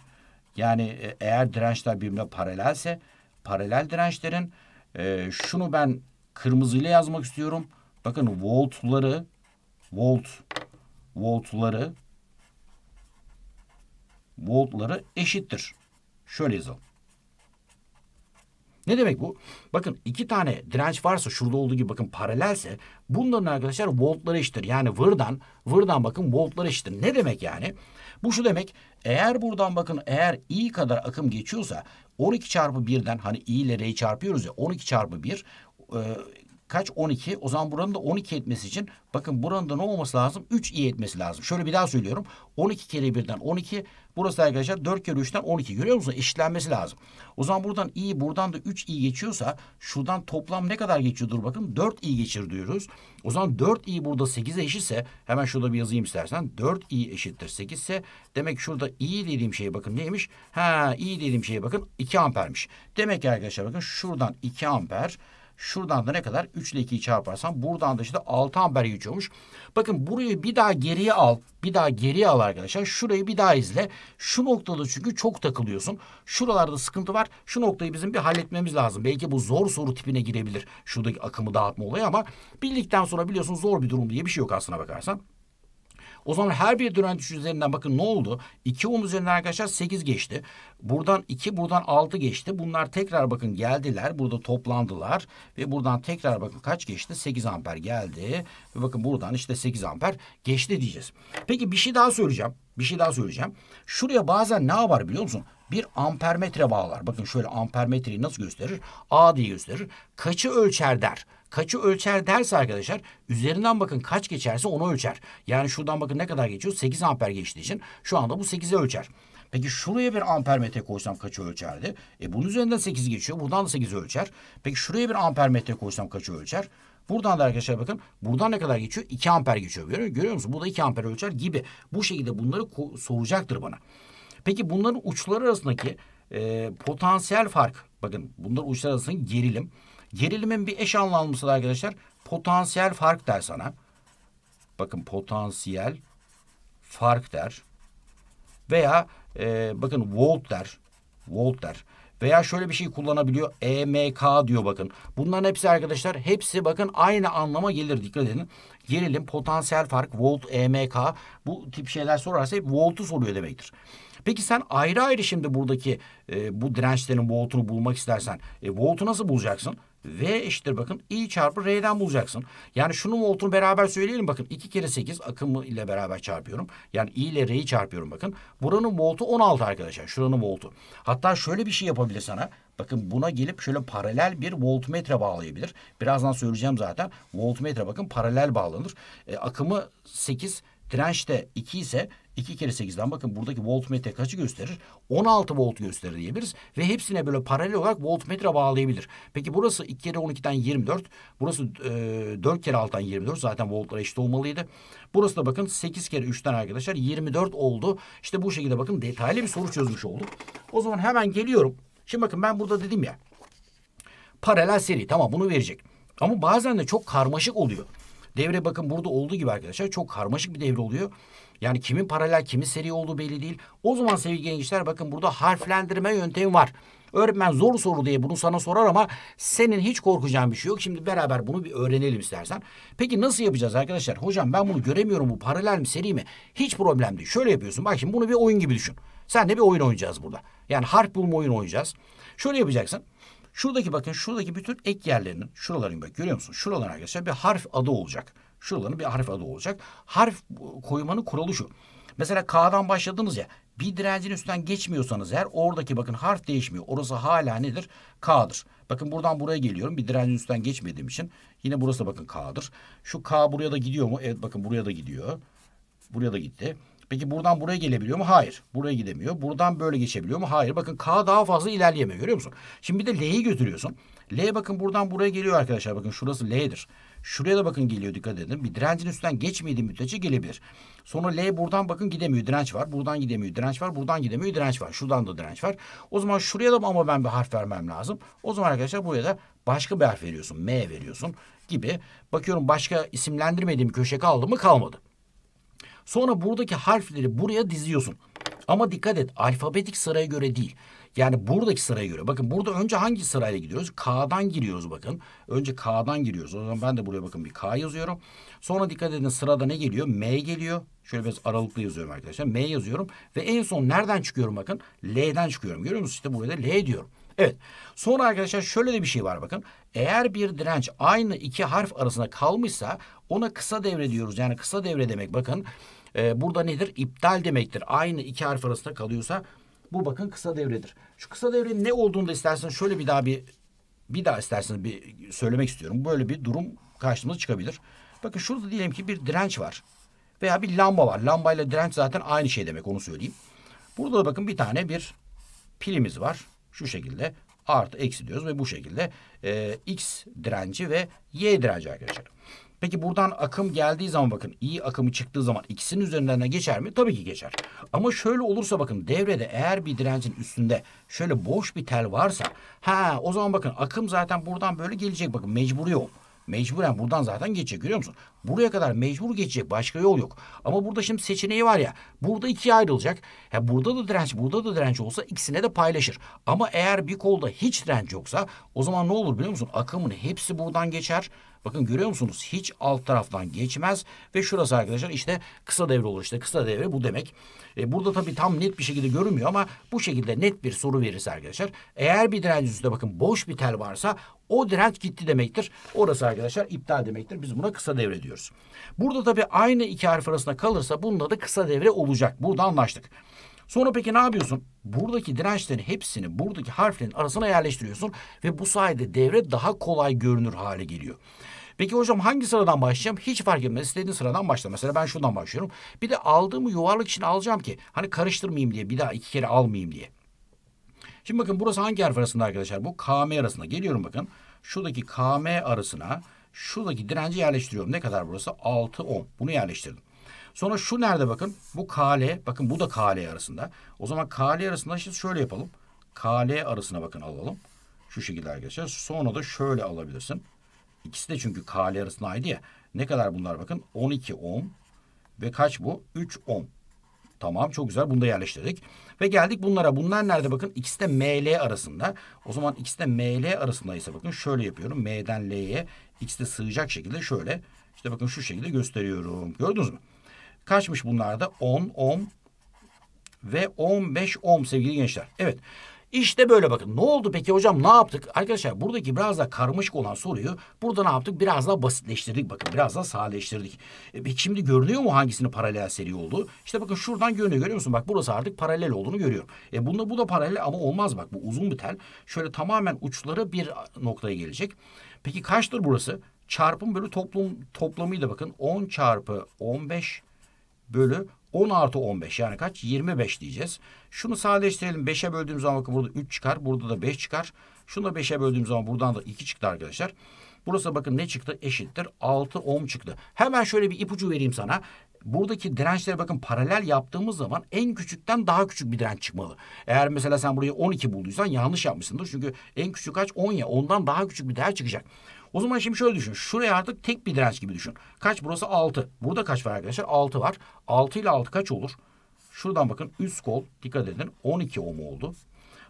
yani e, eğer dirençler birbirine paralelse paralel dirençlerin e, şunu ben kırmızıyla yazmak istiyorum. Bakın voltları volt voltları voltları eşittir. Şöyle yazalım. Ne demek bu? Bakın iki tane direnç varsa şurada olduğu gibi bakın paralelse bunların arkadaşlar voltları eşittir. Yani vırdan vırdan bakın voltları eşittir. Ne demek yani? Bu şu demek eğer buradan bakın eğer i kadar akım geçiyorsa 12 çarpı 1'den hani i ile r'yi çarpıyoruz ya 12 çarpı 1 kaç 12 o zaman buranın da 12 etmesi için bakın buranın da ne olması lazım 3 i etmesi lazım. Şöyle bir daha söylüyorum 12 kere 1'den 12 burası arkadaşlar 4 kere 3'ten 12 görüyor musunuz eşitlenmesi lazım. O zaman buradan i buradan da 3 i geçiyorsa şuradan toplam ne kadar geçiyordur bakın 4 i geçir diyoruz. O zaman 4 i burada 8'e eşitse hemen şurada bir yazayım istersen 4 i eşittir 8 ise demek şurada i dediğim şey bakın neymiş? Ha i dediğim şey bakın 2 ampermiş. Demek ki arkadaşlar bakın şuradan 2 amper Şuradan da ne kadar? 3 ile 2'yi çarparsam buradan da işte 6 amper geçiyormuş. Bakın burayı bir daha geriye al. Bir daha geriye al arkadaşlar. Şurayı bir daha izle. Şu noktada çünkü çok takılıyorsun. Şuralarda sıkıntı var. Şu noktayı bizim bir halletmemiz lazım. Belki bu zor soru tipine girebilir. Şuradaki akımı dağıtma olayı ama bildikten sonra biliyorsun zor bir durum diye bir şey yok aslına bakarsan. O zaman her bir direnç üzerinden bakın ne oldu? İki ohm üzerinden arkadaşlar 8 geçti. Buradan 2 buradan 6 geçti. Bunlar tekrar bakın geldiler. Burada toplandılar. Ve buradan tekrar bakın kaç geçti? 8 amper geldi. Ve bakın buradan işte 8 amper geçti diyeceğiz. Peki bir şey daha söyleyeceğim. Bir şey daha söyleyeceğim. Şuraya bazen ne var biliyor musun? bir ampermetre bağlar. Bakın şöyle ampermetreyi nasıl gösterir? A diye gösterir. Kaçı ölçer der. Kaçı ölçer derse arkadaşlar üzerinden bakın kaç geçerse onu ölçer. Yani şuradan bakın ne kadar geçiyor? 8 amper geçtiği için şu anda bu 8'e ölçer. Peki şuraya bir amper metre koysam kaçı ölçerdi? E bunun üzerinden 8 geçiyor. Buradan da 8 ölçer. Peki şuraya bir amper metre koysam kaçı ölçer? Buradan da arkadaşlar bakın buradan ne kadar geçiyor? 2 amper geçiyor. Görüyor, görüyor musun? Bu da 2 amper ölçer gibi. Bu şekilde bunları soğuyacaktır bana. Peki bunların uçları arasındaki e, potansiyel fark. Bakın bunların uçları arasındaki gerilim. Gerilimin bir eş anlamlısı arkadaşlar. Potansiyel fark der sana. Bakın potansiyel fark der. Veya e, bakın volt der. Volt der. Veya şöyle bir şey kullanabiliyor. EMK diyor bakın. Bunların hepsi arkadaşlar hepsi bakın aynı anlama gelir dikkat edin. Gerilim, potansiyel fark, volt, EMK bu tip şeyler sorarsa hep voltu soruyor demektir. Peki sen ayrı ayrı şimdi buradaki e, bu dirençlerin voltunu bulmak istersen e, voltu nasıl bulacaksın? V eşittir bakın I çarpı R'den bulacaksın. Yani şunun voltunu beraber söyleyelim bakın. 2 kere 8 akımı ile beraber çarpıyorum. Yani I ile R'yi çarpıyorum bakın. Buranın voltu 16 arkadaşlar. Şuranın voltu. Hatta şöyle bir şey yapabilir sana. Bakın buna gelip şöyle paralel bir voltmetre bağlayabilir. Birazdan söyleyeceğim zaten. Voltmetre bakın paralel bağlanır. E, akımı 8 direnç de 2 ise 2 kere 8'den bakın buradaki voltmetre kaçı gösterir? 16 volt gösterir diyebiliriz. Ve hepsine böyle paralel olarak voltmetre bağlayabilir. Peki burası 2 kere 12'den 24. Burası e, 4 kere 6'dan 24. Zaten voltlara eşit olmalıydı. Burası da bakın 8 kere 3'ten arkadaşlar 24 oldu. İşte bu şekilde bakın detaylı bir soru çözmüş olduk. O zaman hemen geliyorum. Şimdi bakın ben burada dedim ya. Paralel seri tamam bunu verecek. Ama bazen de çok karmaşık oluyor. Devre bakın burada olduğu gibi arkadaşlar çok karmaşık bir devre oluyor. Yani kimin paralel, kimin seri olduğu belli değil. O zaman sevgili gençler bakın burada harflendirme yöntemi var. Öğretmen zor soru diye bunu sana sorar ama senin hiç korkacağın bir şey yok. Şimdi beraber bunu bir öğrenelim istersen. Peki nasıl yapacağız arkadaşlar? Hocam ben bunu göremiyorum bu paralel mi seri mi? Hiç problem değil. Şöyle yapıyorsun bak şimdi bunu bir oyun gibi düşün. Sen de bir oyun oynayacağız burada. Yani harf bulma oyunu oynayacağız. Şöyle yapacaksın. Şuradaki bakın şuradaki bütün ek yerlerinin şuraların bak görüyor musun? Şuraların arkadaşlar bir harf adı olacak. Şuraların bir harf adı olacak. Harf koymanın kuralı şu. Mesela K'dan başladınız ya. Bir direncin üstten geçmiyorsanız eğer oradaki bakın harf değişmiyor. Orası hala nedir? K'dır. Bakın buradan buraya geliyorum. Bir direncin üstten geçmediğim için. Yine burası da bakın K'dır. Şu K buraya da gidiyor mu? Evet bakın buraya da gidiyor. Buraya da gitti. Peki buradan buraya gelebiliyor mu? Hayır. Buraya gidemiyor. Buradan böyle geçebiliyor mu? Hayır. Bakın K daha fazla ilerleyemiyor. Görüyor musun? Şimdi bir de L'yi götürüyorsun. L bakın buradan buraya geliyor arkadaşlar. Bakın şurası L'dir. Şuraya da bakın geliyor dikkat edin. Bir direncin üstünden geçmediği müddetçe gelebilir. Sonra L buradan bakın gidemiyor direnç var. Buradan gidemiyor direnç var. Buradan gidemiyor direnç var. Şuradan da direnç var. O zaman şuraya da ama ben bir harf vermem lazım. O zaman arkadaşlar buraya da başka bir harf veriyorsun. M veriyorsun gibi. Bakıyorum başka isimlendirmediğim köşe kaldı mı kalmadı. Sonra buradaki harfleri buraya diziyorsun. Ama dikkat et alfabetik sıraya göre değil. Yani buradaki sıraya göre. Bakın burada önce hangi sırayla gidiyoruz? K'dan giriyoruz bakın. Önce K'dan giriyoruz. O zaman ben de buraya bakın bir K yazıyorum. Sonra dikkat edin sırada ne geliyor? M geliyor. Şöyle biraz aralıklı yazıyorum arkadaşlar. M yazıyorum. Ve en son nereden çıkıyorum bakın? L'den çıkıyorum. Görüyor musunuz? İşte burada L diyorum. Evet. Sonra arkadaşlar şöyle de bir şey var bakın. Eğer bir direnç aynı iki harf arasında kalmışsa ona kısa devre diyoruz. Yani kısa devre demek bakın. burada nedir? İptal demektir. Aynı iki harf arasında kalıyorsa bu bakın kısa devredir. Şu kısa devrenin ne olduğunu da isterseniz şöyle bir daha bir bir daha isterseniz bir söylemek istiyorum. Böyle bir durum karşımıza çıkabilir. Bakın şurada diyelim ki bir direnç var. Veya bir lamba var. Lambayla direnç zaten aynı şey demek onu söyleyeyim. Burada da bakın bir tane bir pilimiz var. Şu şekilde artı eksi diyoruz ve bu şekilde e, x direnci ve y direnci arkadaşlar. Peki buradan akım geldiği zaman bakın iyi akımı çıktığı zaman ikisinin üzerinden de geçer mi? Tabii ki geçer. Ama şöyle olursa bakın devrede eğer bir direncin üstünde şöyle boş bir tel varsa ha o zaman bakın akım zaten buradan böyle gelecek bakın mecburi yok, Mecburen buradan zaten geçecek görüyor musun? Buraya kadar mecbur geçecek başka yol yok. Ama burada şimdi seçeneği var ya burada ikiye ayrılacak. Ya burada da direnç burada da direnç olsa ikisine de paylaşır. Ama eğer bir kolda hiç direnç yoksa o zaman ne olur biliyor musun? Akımın hepsi buradan geçer Bakın görüyor musunuz? Hiç alt taraftan geçmez ve şurası arkadaşlar işte kısa devre olur. işte kısa devre bu demek. E, burada tabii tam net bir şekilde görünmüyor ama bu şekilde net bir soru verirse arkadaşlar. Eğer bir direnç üstünde bakın boş bir tel varsa o direnç gitti demektir. Orası arkadaşlar iptal demektir. Biz buna kısa devre diyoruz. Burada tabii aynı iki harf arasında kalırsa bunun da kısa devre olacak. Burada anlaştık. Sonra peki ne yapıyorsun? Buradaki dirençlerin hepsini buradaki harflerin arasına yerleştiriyorsun ve bu sayede devre daha kolay görünür hale geliyor. Peki hocam hangi sıradan başlayacağım? Hiç fark etmez. İstediğin sıradan başla. Mesela ben şundan başlıyorum. Bir de aldığımı yuvarlak için alacağım ki hani karıştırmayayım diye bir daha iki kere almayayım diye. Şimdi bakın burası hangi harf arasında arkadaşlar? Bu KM arasında. Geliyorum bakın. Şuradaki KM arasına şuradaki direnci yerleştiriyorum. Ne kadar burası? 6 10. Bunu yerleştirdim. Sonra şu nerede bakın? Bu KL. Bakın bu da KL arasında. O zaman KL arasında şimdi şöyle yapalım. KL arasına bakın alalım. Şu şekilde arkadaşlar. Sonra da şöyle alabilirsin. İkisi de çünkü KL arasında aynı ya. Ne kadar bunlar bakın? 12 ohm ve kaç bu? 3 ohm. Tamam çok güzel bunu da yerleştirdik. Ve geldik bunlara. Bunlar nerede bakın? İkisi de ML arasında. O zaman ikisi de ML arasındaysa bakın şöyle yapıyorum. M'den L'ye ikisi de sığacak şekilde şöyle. İşte bakın şu şekilde gösteriyorum. Gördünüz mü? Kaçmış bunlarda? 10 ohm ve 15 ohm sevgili gençler. Evet işte böyle bakın. Ne oldu peki hocam? Ne yaptık? Arkadaşlar buradaki biraz daha karmaşık olan soruyu burada ne yaptık? Biraz daha basitleştirdik bakın. Biraz daha sağleştirdik. E, peki şimdi görünüyor mu hangisinin paralel seri olduğu? İşte bakın şuradan görünüyor. Görüyor musun? Bak burası artık paralel olduğunu görüyorum. E bunda bu da paralel ama olmaz bak. Bu uzun bir tel. Şöyle tamamen uçları bir noktaya gelecek. Peki kaçtır burası? Çarpım bölü toplum toplamıyla bakın 10 çarpı 15 bölü 10 artı 15 yani kaç? 25 diyeceğiz. Şunu sadeleştirelim. 5'e böldüğümüz zaman bakın burada 3 çıkar. Burada da 5 çıkar. Şunu da 5'e böldüğümüz zaman buradan da 2 çıktı arkadaşlar. Burası bakın ne çıktı? Eşittir. 6 ohm çıktı. Hemen şöyle bir ipucu vereyim sana. Buradaki dirençlere bakın paralel yaptığımız zaman en küçükten daha küçük bir direnç çıkmalı. Eğer mesela sen buraya 12 bulduysan yanlış yapmışsındır. Çünkü en küçük kaç? 10 ya. Ondan daha küçük bir değer çıkacak. O zaman şimdi şöyle düşün. Şuraya artık tek bir direnç gibi düşün. Kaç? Burası 6. Burada kaç var arkadaşlar? 6 var. 6 ile 6 kaç olur? Şuradan bakın üst kol dikkat edin 12 ohm oldu.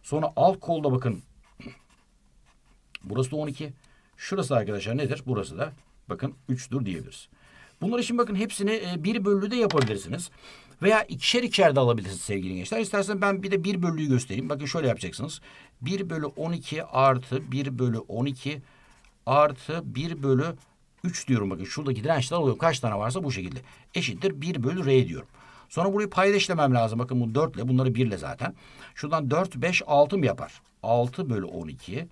Sonra alt kolda bakın burası da 12. Şurası arkadaşlar nedir? Burası da bakın 3'tür diyebiliriz. Bunları şimdi bakın hepsini e, bir bölü de yapabilirsiniz. Veya ikişer ikişer de alabilirsiniz sevgili gençler. İstersen ben bir de bir bölüyü göstereyim. Bakın şöyle yapacaksınız. 1 bölü 12 artı 1 bölü 12 artı 1 bölü 3 diyorum bakın şuradaki dirençler alıyorum. Kaç tane varsa bu şekilde. Eşittir 1 bölü R diyorum. Sonra burayı payda lazım. Bakın bu 4 ile bunları 1 ile zaten. Şuradan 4, 5, 6 mı yapar? 6 bölü 12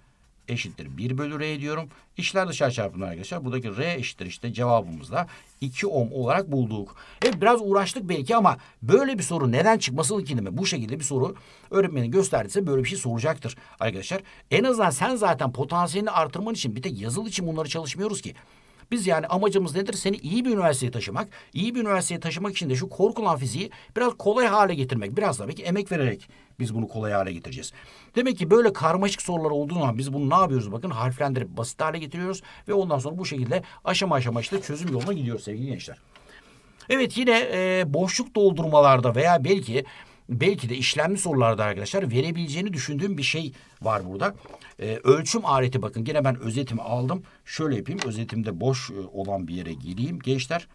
eşittir 1 bölü R diyorum. İçler dışarı çarpımlar arkadaşlar. Buradaki R eşittir işte cevabımızda 2 ohm olarak bulduk. Evet biraz uğraştık belki ama böyle bir soru neden çıkmasın ki değil mi? Bu şekilde bir soru öğretmenin gösterdiyse böyle bir şey soracaktır arkadaşlar. En azından sen zaten potansiyelini artırman için bir tek yazılı için bunları çalışmıyoruz ki. Biz yani amacımız nedir? Seni iyi bir üniversiteye taşımak. İyi bir üniversiteye taşımak için de şu korkulan fiziği biraz kolay hale getirmek. Biraz tabii ki emek vererek biz bunu kolay hale getireceğiz. Demek ki böyle karmaşık sorular olduğu zaman biz bunu ne yapıyoruz? Bakın harflendirip basit hale getiriyoruz ve ondan sonra bu şekilde aşama aşama işte çözüm yoluna gidiyoruz sevgili gençler. Evet yine e, boşluk doldurmalarda veya belki belki de işlemli sorularda arkadaşlar verebileceğini düşündüğüm bir şey var burada. Ee, ölçüm aleti bakın gene ben özetimi aldım. Şöyle yapayım özetimde boş e, olan bir yere gireyim gençler.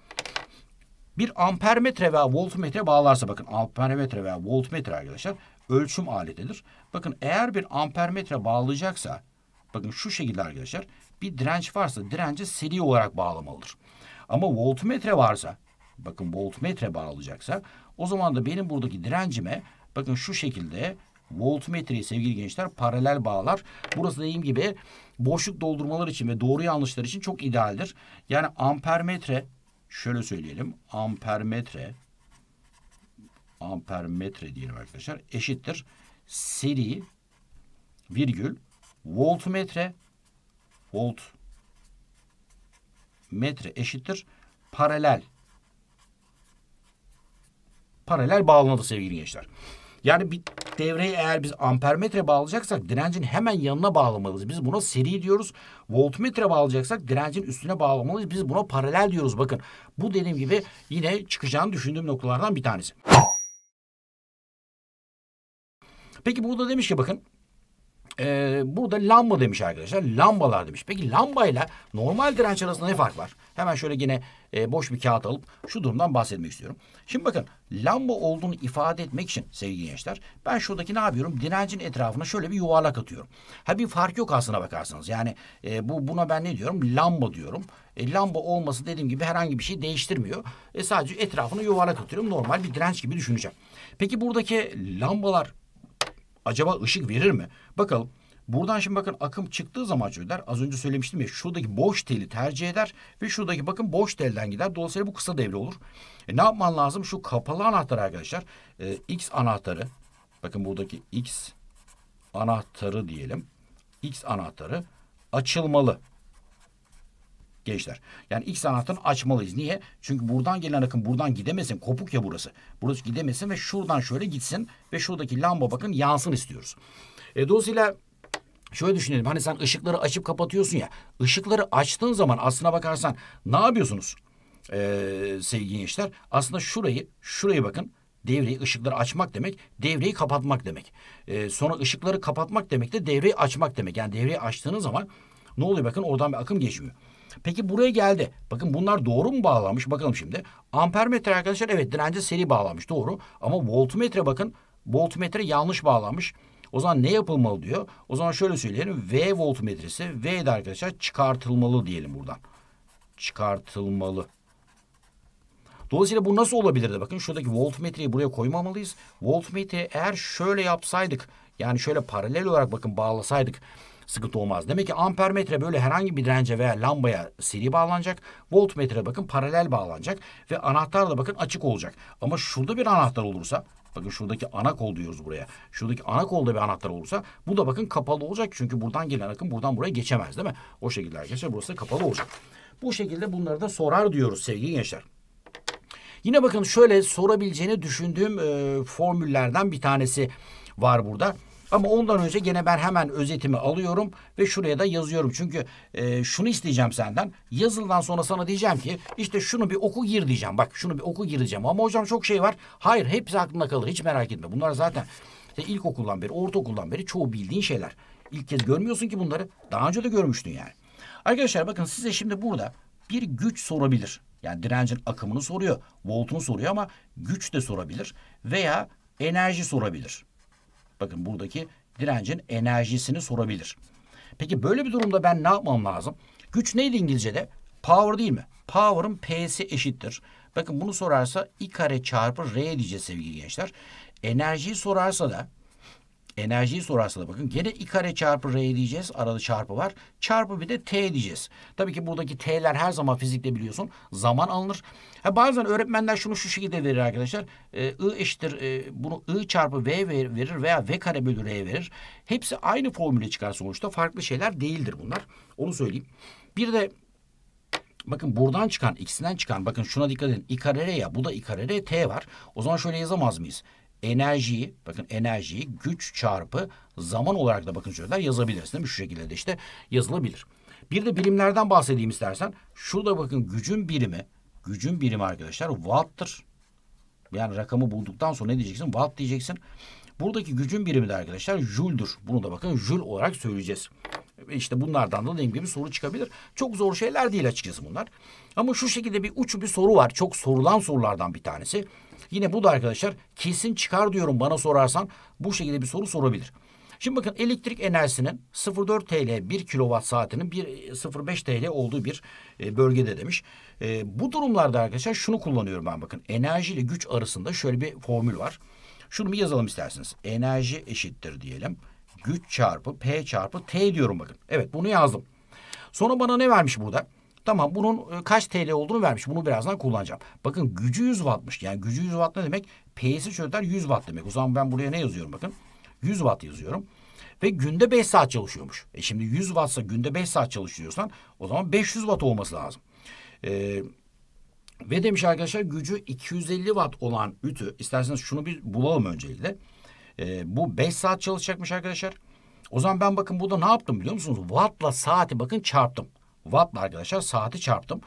Bir ampermetre veya voltmetre bağlarsa bakın ampermetre veya voltmetre arkadaşlar ölçüm aletidir. Bakın eğer bir ampermetre bağlayacaksa bakın şu şekilde arkadaşlar bir direnç varsa direnci seri olarak bağlamalıdır. Ama voltmetre varsa bakın voltmetre bağlayacaksa o zaman da benim buradaki direncime bakın şu şekilde voltmetreyi sevgili gençler paralel bağlar. Burası dediğim gibi boşluk doldurmalar için ve doğru yanlışlar için çok idealdir. Yani ampermetre şöyle söyleyelim ampermetre ampermetre diyelim arkadaşlar eşittir seri virgül voltmetre volt metre eşittir paralel paralel bağlandı sevgili gençler. Yani bir devreyi eğer biz ampermetre bağlayacaksak direncin hemen yanına bağlamalıyız. Biz buna seri diyoruz. Voltmetre bağlayacaksak direncin üstüne bağlamalıyız. Biz buna paralel diyoruz. Bakın bu dediğim gibi yine çıkacağını düşündüğüm noktalardan bir tanesi. Peki burada demiş ki bakın ee, burada lamba demiş arkadaşlar. Lambalar demiş. Peki lambayla normal direnç arasında ne fark var? Hemen şöyle yine e, boş bir kağıt alıp şu durumdan bahsetmek istiyorum. Şimdi bakın lamba olduğunu ifade etmek için sevgili gençler ben şuradaki ne yapıyorum? Direncin etrafına şöyle bir yuvarlak atıyorum. Ha bir fark yok aslına bakarsanız. Yani e, bu buna ben ne diyorum? Lamba diyorum. E, lamba olması dediğim gibi herhangi bir şey değiştirmiyor. E, sadece etrafına yuvarlak atıyorum. Normal bir direnç gibi düşüneceğim. Peki buradaki lambalar acaba ışık verir mi? Bakalım. Buradan şimdi bakın akım çıktığı zaman çocuklar az önce söylemiştim ya şuradaki boş teli tercih eder ve şuradaki bakın boş telden gider. Dolayısıyla bu kısa devre olur. E, ne yapman lazım? Şu kapalı anahtar arkadaşlar. E, X anahtarı bakın buradaki X anahtarı diyelim. X anahtarı açılmalı gençler. Yani ilk sanatın açmalıyız. Niye? Çünkü buradan gelen akım buradan gidemesin. Kopuk ya burası. Burası gidemesin ve şuradan şöyle gitsin ve şuradaki lamba bakın yansın istiyoruz. E, dolayısıyla Şöyle düşünelim hani sen ışıkları açıp kapatıyorsun ya. Işıkları açtığın zaman aslına bakarsan ne yapıyorsunuz ee, sevgili gençler? Aslında şurayı, şurayı bakın. Devreyi ışıkları açmak demek, devreyi kapatmak demek. Ee, sonra ışıkları kapatmak demek de devreyi açmak demek. Yani devreyi açtığınız zaman ne oluyor bakın oradan bir akım geçmiyor. Peki buraya geldi. Bakın bunlar doğru mu bağlanmış? Bakalım şimdi. Ampermetre arkadaşlar evet dirence seri bağlanmış doğru. Ama voltmetre bakın voltmetre yanlış bağlanmış. O zaman ne yapılmalı diyor. O zaman şöyle söyleyelim. V voltmetresi V de arkadaşlar çıkartılmalı diyelim buradan. Çıkartılmalı. Dolayısıyla bu nasıl olabilirdi? Bakın şuradaki voltmetreyi buraya koymamalıyız. Voltmetre eğer şöyle yapsaydık yani şöyle paralel olarak bakın bağlasaydık sıkıntı olmaz. Demek ki ampermetre böyle herhangi bir dirence veya lambaya seri bağlanacak. Voltmetre bakın paralel bağlanacak ve anahtar da bakın açık olacak. Ama şurada bir anahtar olursa Bakın şuradaki ana kol diyoruz buraya. Şuradaki ana kolda bir anahtar olursa bu da bakın kapalı olacak. Çünkü buradan gelen akım buradan buraya geçemez değil mi? O şekilde arkadaşlar burası kapalı olacak. Bu şekilde bunları da sorar diyoruz sevgili gençler. Yine bakın şöyle sorabileceğini düşündüğüm e, formüllerden bir tanesi var burada. Ama ondan önce gene ben hemen özetimi alıyorum ve şuraya da yazıyorum. Çünkü e, şunu isteyeceğim senden. Yazıldan sonra sana diyeceğim ki işte şunu bir oku gir diyeceğim. Bak şunu bir oku gir diyeceğim. Ama hocam çok şey var. Hayır hepsi aklında kalır. Hiç merak etme. Bunlar zaten işte ilkokuldan beri, ortaokuldan beri çoğu bildiğin şeyler. İlk kez görmüyorsun ki bunları. Daha önce de görmüştün yani. Arkadaşlar bakın size şimdi burada bir güç sorabilir. Yani direncin akımını soruyor, voltunu soruyor ama güç de sorabilir veya enerji sorabilir. Bakın buradaki direncin enerjisini sorabilir. Peki böyle bir durumda ben ne yapmam lazım? Güç neydi İngilizce'de? Power değil mi? Power'ın P'si eşittir. Bakın bunu sorarsa i kare çarpı R diyeceğiz sevgili gençler. Enerjiyi sorarsa da Enerjiyi sorarsa da bakın gene i kare çarpı r diyeceğiz. Arada çarpı var. Çarpı bir de t diyeceğiz. Tabii ki buradaki t'ler her zaman fizikte biliyorsun. Zaman alınır. Ha, bazen öğretmenler şunu şu şekilde verir arkadaşlar. Ee, I eşittir e, bunu I çarpı V verir veya V kare bölü R verir. Hepsi aynı formüle çıkar sonuçta. Farklı şeyler değildir bunlar. Onu söyleyeyim. Bir de Bakın buradan çıkan, ikisinden çıkan. Bakın şuna dikkat edin. kare r ya. Bu da kare r T var. O zaman şöyle yazamaz mıyız? enerjiyi bakın enerjiyi güç çarpı zaman olarak da bakın şöyle yazabiliriz değil mi? Şu şekilde de işte yazılabilir. Bir de bilimlerden bahsedeyim istersen. Şurada bakın gücün birimi gücün birimi arkadaşlar watt'tır. Yani rakamı bulduktan sonra ne diyeceksin? Watt diyeceksin. Buradaki gücün birimi de arkadaşlar jüldür. Bunu da bakın jül olarak söyleyeceğiz. E işte bunlardan da dediğim gibi soru çıkabilir. Çok zor şeyler değil açıkçası bunlar. Ama şu şekilde bir uç bir soru var. Çok sorulan sorulardan bir tanesi. Yine bu da arkadaşlar kesin çıkar diyorum bana sorarsan bu şekilde bir soru sorabilir. Şimdi bakın elektrik enerjisinin 0.4 TL 1 kilowatt saatinin 0.5 TL olduğu bir e, bölgede demiş. E, bu durumlarda arkadaşlar şunu kullanıyorum ben bakın. Enerji ile güç arasında şöyle bir formül var. Şunu bir yazalım isterseniz. Enerji eşittir diyelim. Güç çarpı P çarpı T diyorum bakın. Evet bunu yazdım. Sonra bana ne vermiş burada? Tamam bunun e, kaç TL olduğunu vermiş. Bunu birazdan kullanacağım. Bakın gücü 100 wattmış. Yani gücü 100 watt ne demek? P'si çözer 100 watt demek. O zaman ben buraya ne yazıyorum bakın. 100 watt yazıyorum. Ve günde 5 saat çalışıyormuş. E şimdi 100 wattsa günde 5 saat çalışıyorsan o zaman 500 watt olması lazım. Eee ve demiş arkadaşlar gücü 250 watt olan ütü isterseniz şunu bir bulalım öncelikle. E, bu 5 saat çalışacakmış arkadaşlar. O zaman ben bakın burada ne yaptım biliyor musunuz? Wattla saati bakın çarptım wattla arkadaşlar saati çarptım.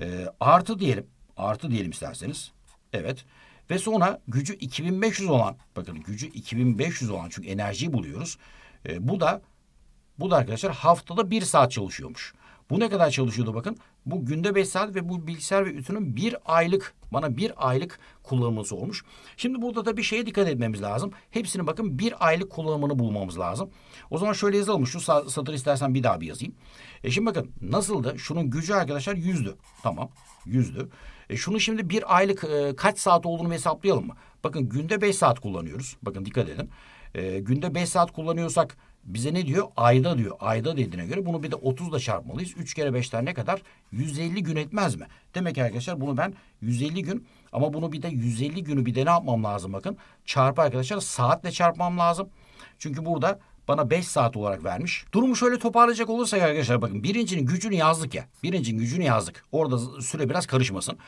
E, artı diyelim. Artı diyelim isterseniz. Evet. Ve sonra gücü 2500 olan bakın gücü 2500 olan çünkü enerjiyi buluyoruz. E, bu da bu da arkadaşlar haftada bir saat çalışıyormuş. Bu ne kadar çalışıyordu bakın. Bu günde 5 saat ve bu bilgisayar ve ütünün bir aylık bana bir aylık kullanımı olmuş. Şimdi burada da bir şeye dikkat etmemiz lazım. Hepsinin bakın bir aylık kullanımını bulmamız lazım. O zaman şöyle yazalım. Şu satır istersen bir daha bir yazayım. E şimdi bakın nasıldı? Şunun gücü arkadaşlar yüzdü. Tamam yüzdü. E şunu şimdi bir aylık e, kaç saat olduğunu hesaplayalım mı? Bakın günde 5 saat kullanıyoruz. Bakın dikkat edin. E, günde 5 saat kullanıyorsak bize ne diyor? Ayda diyor. Ayda dediğine göre bunu bir de 30'la çarpmalıyız. 3 kere 5'ten ne kadar? 150 gün etmez mi? Demek ki arkadaşlar bunu ben 150 gün ama bunu bir de 150 günü bir de ne yapmam lazım bakın. Çarpı arkadaşlar saatle çarpmam lazım. Çünkü burada bana 5 saat olarak vermiş. Durumu şöyle toparlayacak olursak arkadaşlar bakın birincinin gücünü yazdık ya. Birincinin gücünü yazdık. Orada süre biraz karışmasın.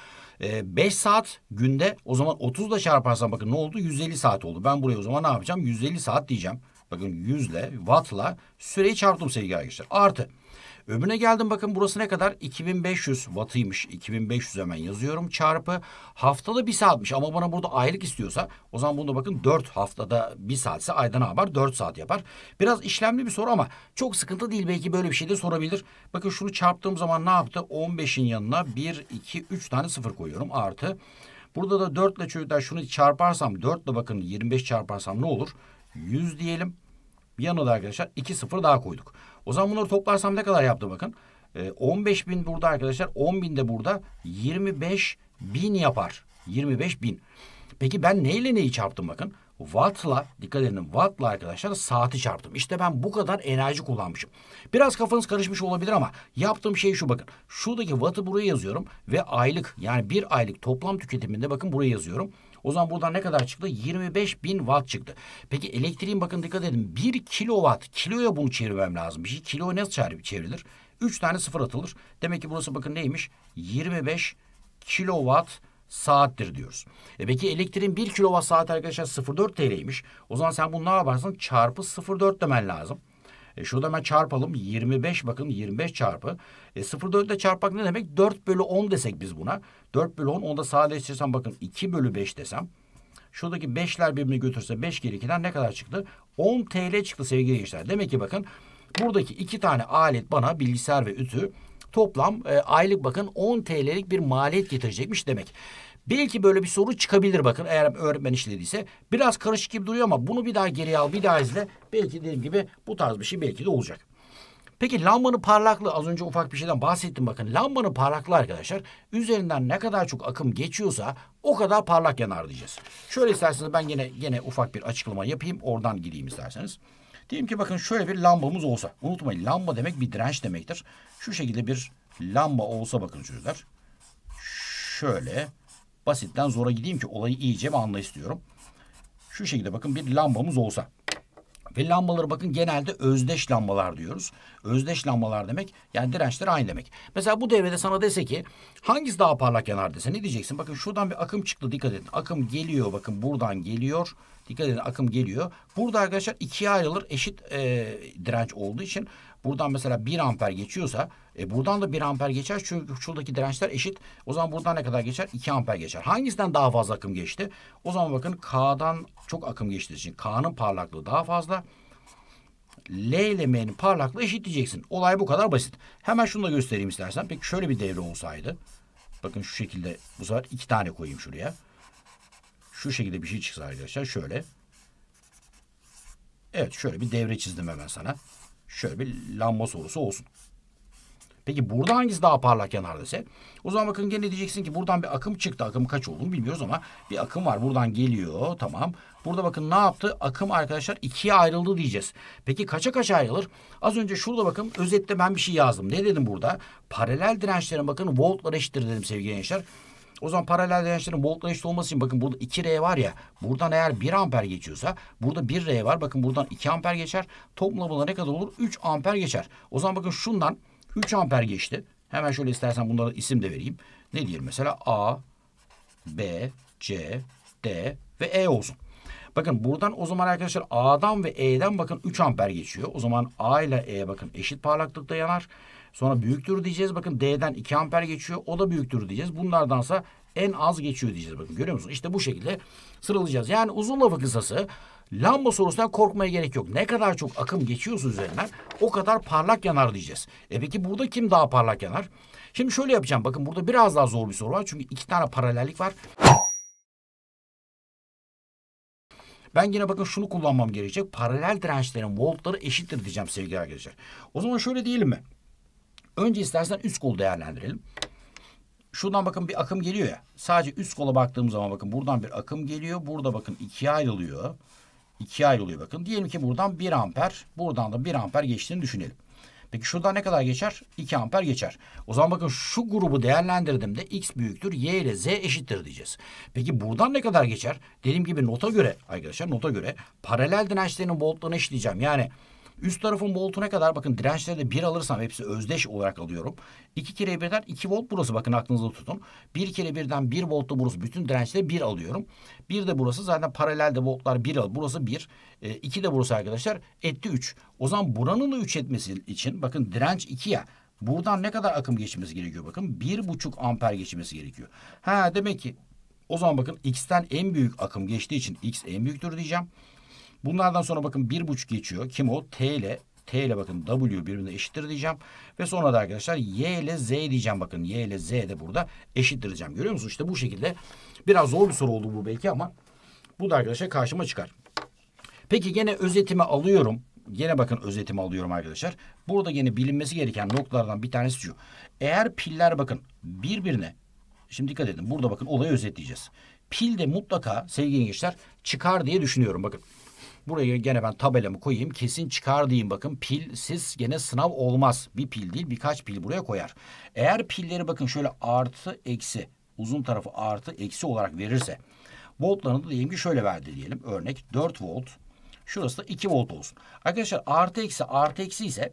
5 ee, saat günde o zaman 30 da çarparsan bakın ne oldu? 150 saat oldu. Ben buraya o zaman ne yapacağım? 150 saat diyeceğim. Bakın yüzle, wattla süreyi çarptım sevgili arkadaşlar. Artı. Öbürüne geldim bakın burası ne kadar? 2500 wattıymış. 2500 hemen yazıyorum. Çarpı haftada bir saatmiş ama bana burada aylık istiyorsa o zaman bunu bakın 4 haftada bir saatse ayda ne yapar? 4 saat yapar. Biraz işlemli bir soru ama çok sıkıntı değil. Belki böyle bir şey de sorabilir. Bakın şunu çarptığım zaman ne yaptı? 15'in yanına 1, 2, 3 tane sıfır koyuyorum. Artı. Burada da 4 ile çocuklar şunu çarparsam 4 ile bakın 25 çarparsam ne olur? 100 diyelim. Yanına da arkadaşlar 2-0 daha koyduk. O zaman bunları toplarsam ne kadar yaptı bakın. E, ee, 15 bin burada arkadaşlar 10 bin de burada 25 bin yapar. 25 bin. Peki ben neyle neyi çarptım bakın. Watt'la dikkat edin watt'la arkadaşlar saati çarptım. İşte ben bu kadar enerji kullanmışım. Biraz kafanız karışmış olabilir ama yaptığım şey şu bakın. Şuradaki watt'ı buraya yazıyorum ve aylık yani bir aylık toplam tüketiminde bakın buraya yazıyorum. O zaman buradan ne kadar çıktı? 25 bin watt çıktı. Peki elektriğin bakın dikkat edin. 1 kilowatt. Kiloya bunu çevirmem lazım. Bir şey kiloya nasıl çevrilir? 3 tane sıfır atılır. Demek ki burası bakın neymiş? 25 kilowatt saattir diyoruz. E peki elektriğin 1 kilowatt saat arkadaşlar 0.4 TL'ymiş. O zaman sen bunu ne yaparsın? Çarpı 0.4 demen lazım. E, şunu da hemen çarpalım. 25 bakın 25 çarpı. E, 0,4 ile çarpmak ne demek? 4 bölü 10 desek biz buna. 4 bölü 10 onda da sadeleştirsem bakın 2 bölü 5 desem. Şuradaki 5'ler birbirini götürse 5 geri 2'den ne kadar çıktı? 10 TL çıktı sevgili gençler. Demek ki bakın buradaki iki tane alet bana bilgisayar ve ütü toplam e, aylık bakın 10 TL'lik bir maliyet getirecekmiş demek. Belki böyle bir soru çıkabilir bakın eğer öğretmen işlediyse. Biraz karışık gibi duruyor ama bunu bir daha geri al bir daha izle. Belki dediğim gibi bu tarz bir şey belki de olacak. Peki lambanın parlaklığı az önce ufak bir şeyden bahsettim bakın. Lambanın parlaklığı arkadaşlar üzerinden ne kadar çok akım geçiyorsa o kadar parlak yanar diyeceğiz. Şöyle isterseniz ben yine yine ufak bir açıklama yapayım oradan gideyim isterseniz. Diyelim ki bakın şöyle bir lambamız olsa. Unutmayın lamba demek bir direnç demektir. Şu şekilde bir lamba olsa bakın çocuklar. Şöyle Basitten zora gideyim ki olayı iyice mi anla istiyorum. Şu şekilde bakın bir lambamız olsa. Ve lambaları bakın genelde özdeş lambalar diyoruz. Özdeş lambalar demek yani dirençler aynı demek. Mesela bu devrede sana dese ki hangisi daha parlak yanar dese ne diyeceksin? Bakın şuradan bir akım çıktı dikkat edin. Akım geliyor bakın buradan geliyor. Dikkat edin akım geliyor. Burada arkadaşlar ikiye ayrılır eşit e, direnç olduğu için buradan mesela bir amper geçiyorsa e buradan da 1 amper geçer. Çünkü şuradaki dirençler eşit. O zaman buradan ne kadar geçer? 2 amper geçer. Hangisinden daha fazla akım geçti? O zaman bakın K'dan çok akım geçtiği için K'nın parlaklığı daha fazla. L ile M'nin parlaklığı eşitleyeceksin. Olay bu kadar basit. Hemen şunu da göstereyim istersen. Peki şöyle bir devre olsaydı. Bakın şu şekilde bu sefer iki tane koyayım şuraya. Şu şekilde bir şey çıksa arkadaşlar şöyle. Evet şöyle bir devre çizdim hemen sana. Şöyle bir lamba sorusu olsun. Peki burada hangisi daha parlak yanar dese? O zaman bakın gene diyeceksin ki buradan bir akım çıktı. Akım kaç olduğunu bilmiyoruz ama bir akım var. Buradan geliyor tamam. Burada bakın ne yaptı? Akım arkadaşlar ikiye ayrıldı diyeceğiz. Peki kaça kaç ayrılır? Az önce şurada bakın özetle ben bir şey yazdım. Ne dedim burada? Paralel dirençlerin bakın voltlara eşittir dedim sevgili gençler. O zaman paralel dirençlerin voltla eşit olması için bakın burada 2R var ya. Buradan eğer 1 amper geçiyorsa burada 1R var. Bakın buradan 2 amper geçer. Toplamına ne kadar olur? 3 amper geçer. O zaman bakın şundan 3 amper geçti. Hemen şöyle istersen bunlara isim de vereyim. Ne diyelim mesela A, B, C, D ve E olsun. Bakın buradan o zaman arkadaşlar A'dan ve E'den bakın 3 amper geçiyor. O zaman A ile E bakın eşit parlaklıkta yanar. Sonra büyüktür diyeceğiz. Bakın D'den 2 amper geçiyor. O da büyüktür diyeceğiz. Bunlardansa en az geçiyor diyeceğiz. Bakın görüyor musunuz? İşte bu şekilde sıralayacağız. Yani uzun lafı kısası Lamba sorusundan korkmaya gerek yok. Ne kadar çok akım geçiyorsa üzerinden o kadar parlak yanar diyeceğiz. E peki burada kim daha parlak yanar? Şimdi şöyle yapacağım. Bakın burada biraz daha zor bir soru var. Çünkü iki tane paralellik var. Ben yine bakın şunu kullanmam gerekecek. Paralel dirençlerin voltları eşittir diyeceğim sevgili arkadaşlar. O zaman şöyle diyelim mi? Önce istersen üst kol değerlendirelim. Şuradan bakın bir akım geliyor ya. Sadece üst kola baktığım zaman bakın buradan bir akım geliyor. Burada bakın ikiye ayrılıyor ikiye ayrılıyor bakın. Diyelim ki buradan 1 amper, buradan da 1 amper geçtiğini düşünelim. Peki şuradan ne kadar geçer? 2 amper geçer. O zaman bakın şu grubu değerlendirdiğimde x büyüktür, y ile z eşittir diyeceğiz. Peki buradan ne kadar geçer? Dediğim gibi nota göre arkadaşlar nota göre paralel dirençlerin voltlarını eşitleyeceğim. Yani Üst tarafın voltuna kadar bakın dirençleri de bir alırsam hepsi özdeş olarak alıyorum. 2 kere birden 2 volt burası bakın aklınızda tutun. 1 kere birden 1 voltta burası bütün dirençleri 1 alıyorum. Bir de burası zaten paralelde voltlar 1 al. Burası 1. 2 e, de burası arkadaşlar etti 3. O zaman buranın da 3 etmesi için bakın direnç 2 ya. Buradan ne kadar akım geçmesi gerekiyor bakın. 1,5 amper geçmesi gerekiyor. Ha demek ki o zaman bakın x'ten en büyük akım geçtiği için x en büyüktür diyeceğim. Bunlardan sonra bakın bir buçuk geçiyor. Kim o? T ile T ile bakın W birbirine eşittir diyeceğim. Ve sonra da arkadaşlar Y ile Z diyeceğim. Bakın Y ile Z de burada eşittir diyeceğim. Görüyor musunuz? İşte bu şekilde biraz zor bir soru oldu bu belki ama bu da arkadaşlar karşıma çıkar. Peki gene özetimi alıyorum. yine bakın özetimi alıyorum arkadaşlar. Burada yine bilinmesi gereken noktalardan bir tanesi şu. Eğer piller bakın birbirine şimdi dikkat edin. Burada bakın olayı özetleyeceğiz. pilde mutlaka sevgili gençler çıkar diye düşünüyorum. Bakın Buraya gene ben tabelamı koyayım. Kesin çıkar diyeyim bakın. Pil siz gene sınav olmaz. Bir pil değil birkaç pil buraya koyar. Eğer pilleri bakın şöyle artı eksi uzun tarafı artı eksi olarak verirse voltlarını da diyelim ki şöyle verdi diyelim. Örnek 4 volt. Şurası da 2 volt olsun. Arkadaşlar artı eksi artı eksi ise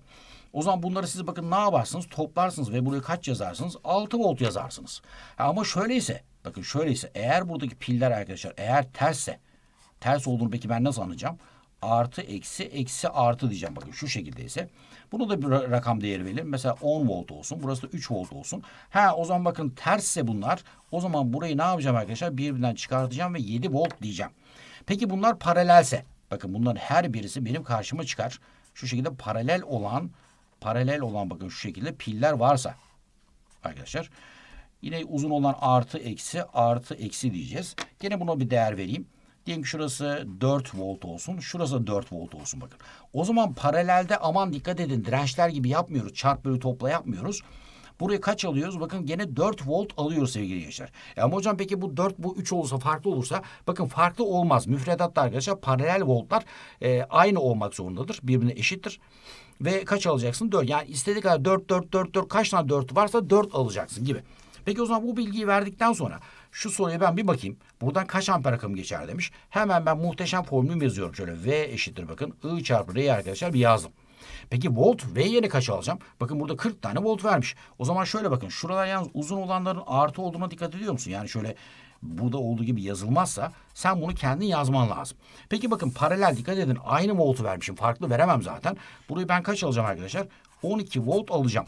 o zaman bunları siz bakın ne yaparsınız? Toplarsınız ve buraya kaç yazarsınız? 6 volt yazarsınız. Ha, ama şöyleyse bakın şöyleyse eğer buradaki piller arkadaşlar eğer tersse Ters olduğunu peki ben nasıl anlayacağım? Artı eksi eksi artı diyeceğim. Bakın şu şekilde ise. Bunu da bir rakam değeri verelim. Mesela 10 volt olsun. Burası da 3 volt olsun. Ha o zaman bakın tersse bunlar. O zaman burayı ne yapacağım arkadaşlar? Birbirinden çıkartacağım ve 7 volt diyeceğim. Peki bunlar paralelse. Bakın bunların her birisi benim karşıma çıkar. Şu şekilde paralel olan paralel olan bakın şu şekilde piller varsa arkadaşlar. Yine uzun olan artı eksi artı eksi diyeceğiz. Gene buna bir değer vereyim. Diyelim ki şurası 4 volt olsun. Şurası 4 volt olsun bakın. O zaman paralelde aman dikkat edin dirençler gibi yapmıyoruz. Çarp bölü topla yapmıyoruz. Buraya kaç alıyoruz? Bakın gene 4 volt alıyoruz sevgili gençler. E ama hocam peki bu 4 bu 3 olursa farklı olursa bakın farklı olmaz. Müfredatta arkadaşlar paralel voltlar e, aynı olmak zorundadır. Birbirine eşittir. Ve kaç alacaksın? 4. Yani istediği kadar 4 4 4 4 kaç tane 4 varsa 4 alacaksın gibi. Peki o zaman bu bilgiyi verdikten sonra şu soruya ben bir bakayım. Buradan kaç amper akım geçer demiş. Hemen ben muhteşem formülümü yazıyorum. Şöyle V eşittir bakın. I çarpı R arkadaşlar bir yazdım. Peki volt V yerine kaç alacağım? Bakın burada 40 tane volt vermiş. O zaman şöyle bakın. Şuralar yalnız uzun olanların artı olduğuna dikkat ediyor musun? Yani şöyle burada olduğu gibi yazılmazsa sen bunu kendin yazman lazım. Peki bakın paralel dikkat edin. Aynı voltu vermişim. Farklı veremem zaten. Burayı ben kaç alacağım arkadaşlar? 12 volt alacağım.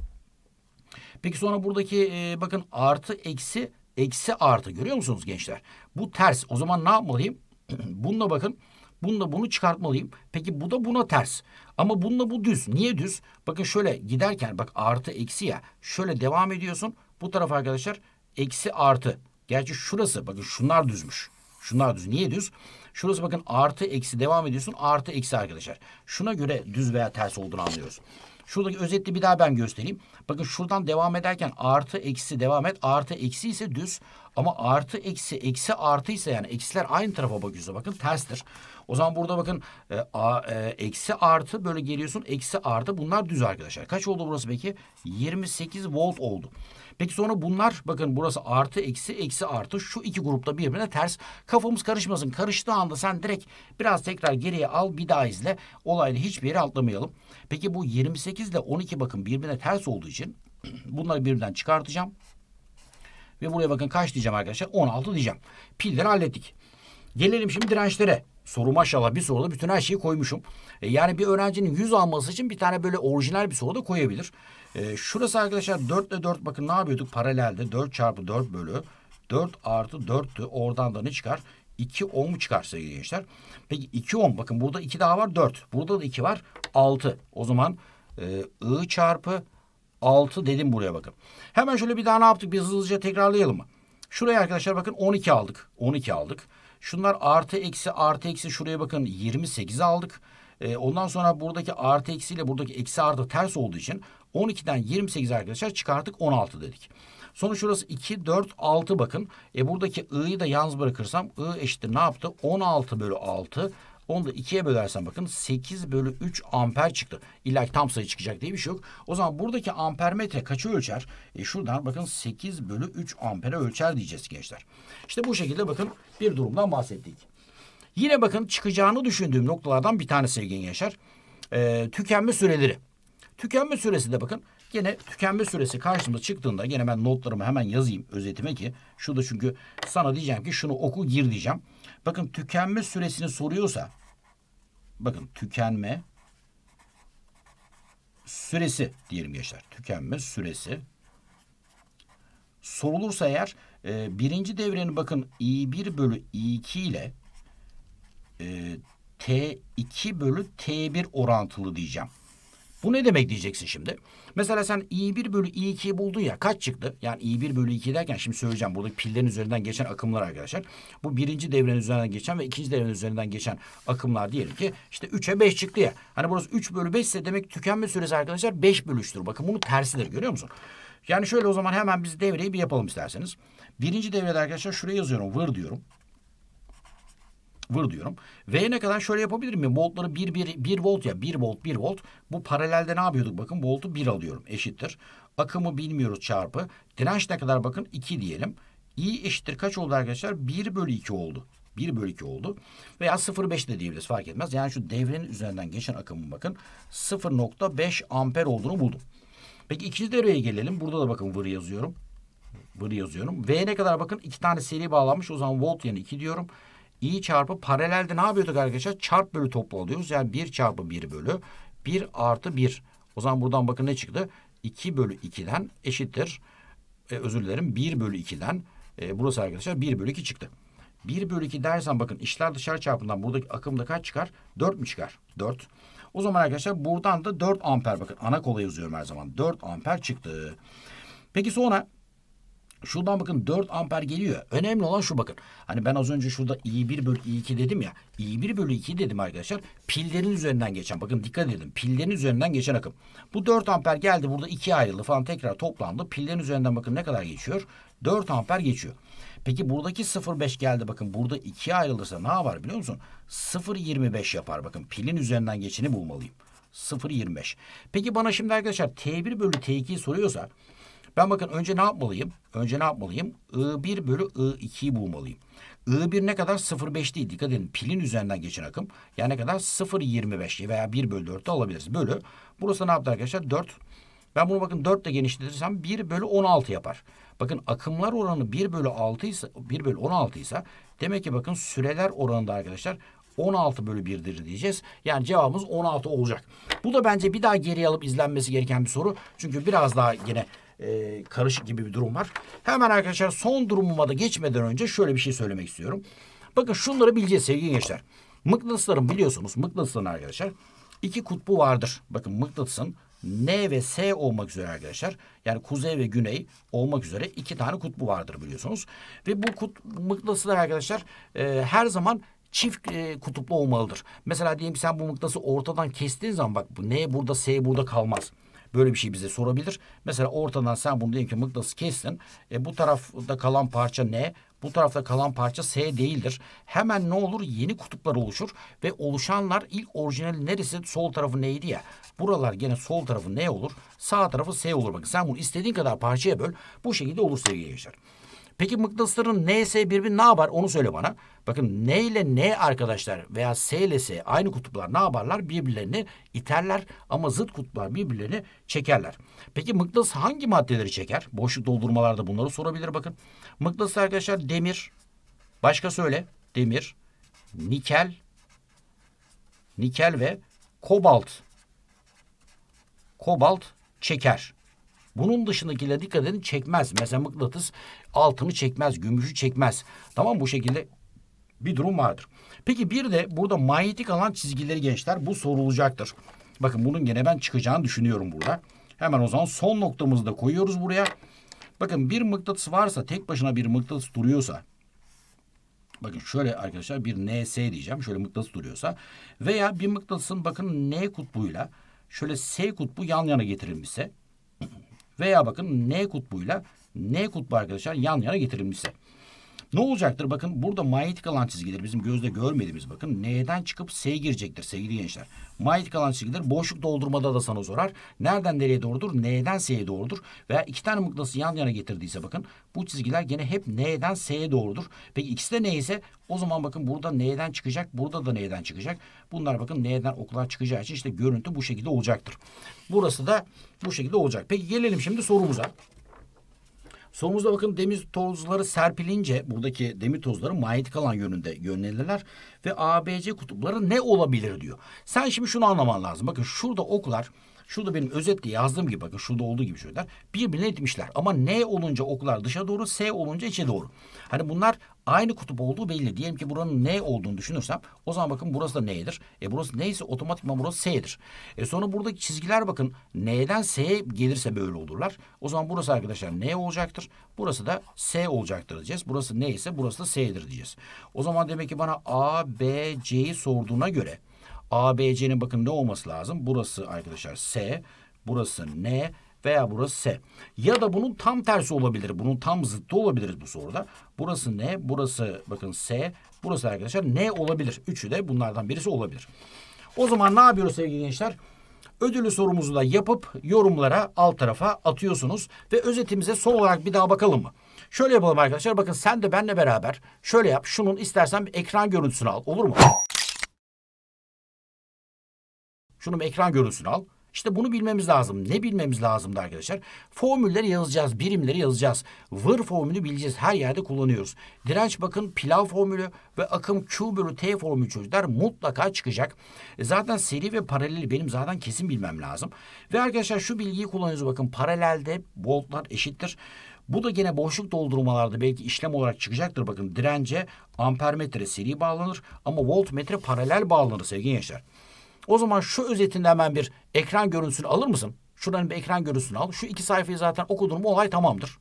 Peki sonra buradaki e, bakın artı eksi Eksi artı görüyor musunuz gençler? Bu ters. O zaman ne yapmalıyım? Bununla bakın. Bununla bunu çıkartmalıyım. Peki bu da buna ters. Ama bununla bu düz. Niye düz? Bakın şöyle giderken bak artı eksi ya. Şöyle devam ediyorsun. Bu taraf arkadaşlar eksi artı. Gerçi şurası bakın şunlar düzmüş. Şunlar düz. Niye düz? Şurası bakın artı eksi devam ediyorsun. Artı eksi arkadaşlar. Şuna göre düz veya ters olduğunu anlıyoruz. Şuradaki özetli bir daha ben göstereyim. Bakın şuradan devam ederken artı eksi devam et. Artı eksi ise düz ama artı eksi eksi artı ise yani eksiler aynı tarafa bakıyorsa bakın terstir. O zaman burada bakın e, a, e, eksi artı böyle geliyorsun eksi artı bunlar düz arkadaşlar. Kaç oldu burası peki? 28 volt oldu. Peki sonra bunlar bakın burası artı eksi eksi artı şu iki grupta birbirine ters. Kafamız karışmasın. Karıştığı anda sen direkt biraz tekrar geriye al bir daha izle. Olayla hiçbir yere atlamayalım. Peki bu 28 ile 12 bakın birbirine ters olduğu için bunları birbirinden çıkartacağım. Ve buraya bakın kaç diyeceğim arkadaşlar? 16 diyeceğim. Pilleri hallettik. Gelelim şimdi dirençlere. Soru maşallah bir soruda bütün her şeyi koymuşum. E yani bir öğrencinin 100 alması için bir tane böyle orijinal bir soru da koyabilir. E, şurası arkadaşlar 4 ile 4 bakın ne yapıyorduk paralelde 4 çarpı 4 bölü 4 artı 4'tü oradan da ne çıkar? 2 10 mu çıkar sevgili gençler? Peki 2 10 bakın burada 2 daha var 4 burada da 2 var 6 o zaman e, I çarpı 6 dedim buraya bakın. Hemen şöyle bir daha ne yaptık biz hızlıca tekrarlayalım mı? Şuraya arkadaşlar bakın 12 aldık 12 aldık. Şunlar artı eksi artı eksi şuraya bakın 28 aldık. E, ondan sonra buradaki artı eksi ile buradaki eksi artı ters olduğu için 12'den 28 arkadaşlar çıkarttık 16 dedik. Sonuç şurası 2, 4, 6 bakın. E buradaki i'yi de yalnız bırakırsam i eşittir ne yaptı? 16 bölü 6. Onu da 2'ye bölersen bakın 8 bölü 3 amper çıktı. İlla tam sayı çıkacak diye bir şey yok. O zaman buradaki amper metre kaçı ölçer? E şuradan bakın 8 bölü 3 ampere ölçer diyeceğiz gençler. İşte bu şekilde bakın bir durumdan bahsettik. Yine bakın çıkacağını düşündüğüm noktalardan bir tanesi sevgili gençler. E, tükenme süreleri. Tükenme süresinde bakın gene tükenme süresi karşımıza çıktığında gene ben notlarımı hemen yazayım özetime ki. Şurada çünkü sana diyeceğim ki şunu oku gir diyeceğim. Bakın tükenme süresini soruyorsa bakın tükenme süresi diyelim gençler. Tükenme süresi sorulursa eğer e, birinci devrenin bakın i1 bölü i2 ile e, t2 bölü t1 orantılı diyeceğim. Bu ne demek diyeceksin şimdi. Mesela sen i1 bölü i 2 buldun ya kaç çıktı? Yani i1 bölü 2 derken şimdi söyleyeceğim buradaki pillerin üzerinden geçen akımlar arkadaşlar. Bu birinci devrenin üzerinden geçen ve ikinci devrenin üzerinden geçen akımlar diyelim ki işte 3'e 5 çıktı ya. Hani burası 3 bölü 5 ise demek tükenme süresi arkadaşlar 5 bölü 3'tür. Bakın bunu tersidir görüyor musun? Yani şöyle o zaman hemen biz devreyi bir yapalım isterseniz. Birinci devrede arkadaşlar şuraya yazıyorum vır diyorum vır diyorum. V'ye ne kadar şöyle yapabilir miyim? Voltları 1, 1, 1 volt ya 1 volt 1 volt. Bu paralelde ne yapıyorduk bakın voltu 1 alıyorum eşittir. Akımı bilmiyoruz çarpı. Direnç ne kadar bakın 2 diyelim. I eşittir kaç oldu arkadaşlar? 1 bölü 2 oldu. 1 bölü 2 oldu. Veya 0.5 de diyebiliriz fark etmez. Yani şu devrenin üzerinden geçen akımın bakın 0.5 amper olduğunu buldum. Peki ikinci devreye gelelim. Burada da bakın vır yazıyorum. Vır yazıyorum. V ne kadar bakın iki tane seri bağlanmış. O zaman volt yani 2 diyorum i çarpı paralelde ne yapıyorduk arkadaşlar? Çarp bölü toplu alıyoruz. Yani 1 çarpı 1 bölü 1 artı 1. O zaman buradan bakın ne çıktı? 2 bölü 2'den eşittir. E, özür dilerim 1 bölü 2'den e, burası arkadaşlar 1 bölü 2 çıktı. 1 bölü 2 dersen bakın işler dışarı çarpından buradaki akımda kaç çıkar? 4 mü çıkar? 4. O zaman arkadaşlar buradan da 4 amper bakın ana kola yazıyorum her zaman. 4 amper çıktı. Peki sonra Şuradan bakın 4 amper geliyor. Önemli olan şu bakın. Hani ben az önce şurada i1 bölü i2 dedim ya. i1 bölü 2 dedim arkadaşlar. Pillerin üzerinden geçen. Bakın dikkat edin. Pillerin üzerinden geçen akım. Bu 4 amper geldi. Burada 2 ayrıldı falan tekrar toplandı. Pillerin üzerinden bakın ne kadar geçiyor. 4 amper geçiyor. Peki buradaki 0.5 geldi bakın burada 2'ye ayrılırsa ne var biliyor musun? 0.25 yapar bakın pilin üzerinden geçeni bulmalıyım. 0.25. Peki bana şimdi arkadaşlar T1 bölü T2'yi soruyorsa ben bakın önce ne yapmalıyım? Önce ne yapmalıyım? I1 bölü I2'yi bulmalıyım. I1 ne kadar? 0.5 değil. Dikkat edin pilin üzerinden geçen akım. Yani ne kadar? 0.25 veya 1 bölü 4 de alabiliriz. Bölü. Burası ne yaptı arkadaşlar? 4. Ben bunu bakın 4 ile genişletirsem 1 bölü 16 yapar. Bakın akımlar oranı 1 bölü 6 ise 1 bölü 16 ise demek ki bakın süreler oranı da arkadaşlar 16 bölü 1'dir diyeceğiz. Yani cevabımız 16 olacak. Bu da bence bir daha geri alıp izlenmesi gereken bir soru. Çünkü biraz daha yine e, karışık gibi bir durum var. Hemen arkadaşlar son durumuma da geçmeden önce şöyle bir şey söylemek istiyorum. Bakın şunları bileceğiz sevgili gençler. Mıknatısların biliyorsunuz mıknatısların arkadaşlar iki kutbu vardır. Bakın mıknatısın N ve S olmak üzere arkadaşlar. Yani kuzey ve güney olmak üzere iki tane kutbu vardır biliyorsunuz. Ve bu kut, mıknatıslar arkadaşlar e, her zaman çift e, kutuplu olmalıdır. Mesela diyelim sen bu mıknatısı ortadan kestiğin zaman bak bu N burada S burada kalmaz. Böyle bir şey bize sorabilir. Mesela ortadan sen bunu diyelim ki mıknası kestin. E, bu tarafta kalan parça ne? Bu tarafta kalan parça S değildir. Hemen ne olur? Yeni kutuplar oluşur ve oluşanlar ilk orijinal neresi? Sol tarafı neydi ya? Buralar gene sol tarafı ne olur? Sağ tarafı S olur. Bakın sen bunu istediğin kadar parçaya böl. Bu şekilde olur sevgili gençler. Peki mıknatısların NS birbiri ne yapar? Onu söyle bana. Bakın N ile N arkadaşlar veya S ile S aynı kutuplar ne yaparlar? Birbirlerini iterler ama zıt kutuplar birbirlerini çekerler. Peki mıknatıs hangi maddeleri çeker? Boşluk doldurmalarda bunları sorabilir bakın. Mıknatıs arkadaşlar demir. Başka söyle. Demir, nikel, nikel ve kobalt. Kobalt çeker. Bunun dışındakilere dikkat edin çekmez. Mesela mıknatıs Altını çekmez, gümüşü çekmez. Tamam bu şekilde bir durum vardır. Peki bir de burada manyetik alan çizgileri gençler bu sorulacaktır. Bakın bunun gene ben çıkacağını düşünüyorum burada. Hemen o zaman son noktamızı da koyuyoruz buraya. Bakın bir mıknatıs varsa tek başına bir mıknatıs duruyorsa Bakın şöyle arkadaşlar bir NS diyeceğim. Şöyle mıknatıs duruyorsa veya bir mıknatısın bakın N kutbuyla şöyle S kutbu yan yana getirilmişse veya bakın N kutbuyla N kutbu arkadaşlar yan yana getirilmişse. Ne olacaktır? Bakın burada manyetik alan çizgileri bizim gözde görmediğimiz bakın. N'den çıkıp S'ye girecektir sevgili gençler. Manyetik alan çizgileri boşluk doldurmada da sana zorar. Nereden nereye doğrudur? N'den S'ye doğrudur. Veya iki tane mıknatısı yan yana getirdiyse bakın bu çizgiler gene hep N'den S'ye doğrudur. Peki ikisi de neyse o zaman bakın burada N'den çıkacak. Burada da N'den çıkacak. Bunlar bakın N'den oklar çıkacağı için işte görüntü bu şekilde olacaktır. Burası da bu şekilde olacak. Peki gelelim şimdi sorumuza. Solumuzda bakın demir tozları serpilince buradaki demir tozları manyetik alan yönünde yönlenirler ve ABC kutupları ne olabilir diyor. Sen şimdi şunu anlaman lazım. Bakın şurada oklar Şurada benim özetle yazdığım gibi bakın şurada olduğu gibi şöyle, Birbirine etmişler. Ama N olunca oklar dışa doğru, S olunca içe doğru. Hani bunlar aynı kutup olduğu belli. Diyelim ki buranın N olduğunu düşünürsem o zaman bakın burası da N'dir. E burası neyse otomatikman burası S'dir. E sonra buradaki çizgiler bakın N'den S'ye gelirse böyle olurlar. O zaman burası arkadaşlar N olacaktır. Burası da S olacaktır diyeceğiz. Burası N ise burası da S'dir diyeceğiz. O zaman demek ki bana A, B, C'yi sorduğuna göre ABC'nin bakın ne olması lazım? Burası arkadaşlar S, burası N veya burası S. Ya da bunun tam tersi olabilir. Bunun tam zıttı olabilir bu soruda. Burası N, burası bakın S, burası arkadaşlar N olabilir. Üçü de bunlardan birisi olabilir. O zaman ne yapıyoruz sevgili gençler? Ödülü sorumuzu da yapıp yorumlara alt tarafa atıyorsunuz. Ve özetimize son olarak bir daha bakalım mı? Şöyle yapalım arkadaşlar. Bakın sen de benle beraber şöyle yap. Şunun istersen bir ekran görüntüsünü al. Olur mu? Şunun ekran görüntüsünü al. İşte bunu bilmemiz lazım. Ne bilmemiz lazım da arkadaşlar? Formülleri yazacağız, birimleri yazacağız. Vır formülü bileceğiz. Her yerde kullanıyoruz. Direnç bakın pilav formülü ve akım Q bölü T formülü çocuklar mutlaka çıkacak. E zaten seri ve paraleli benim zaten kesin bilmem lazım. Ve arkadaşlar şu bilgiyi kullanıyoruz bakın. Paralelde voltlar eşittir. Bu da gene boşluk doldurmalarda belki işlem olarak çıkacaktır. Bakın dirence ampermetre seri bağlanır ama voltmetre paralel bağlanır sevgili gençler. O zaman şu özetinde hemen bir ekran görüntüsünü alır mısın? Şuranın bir ekran görüntüsünü al. Şu iki sayfayı zaten okudun mu olay tamamdır.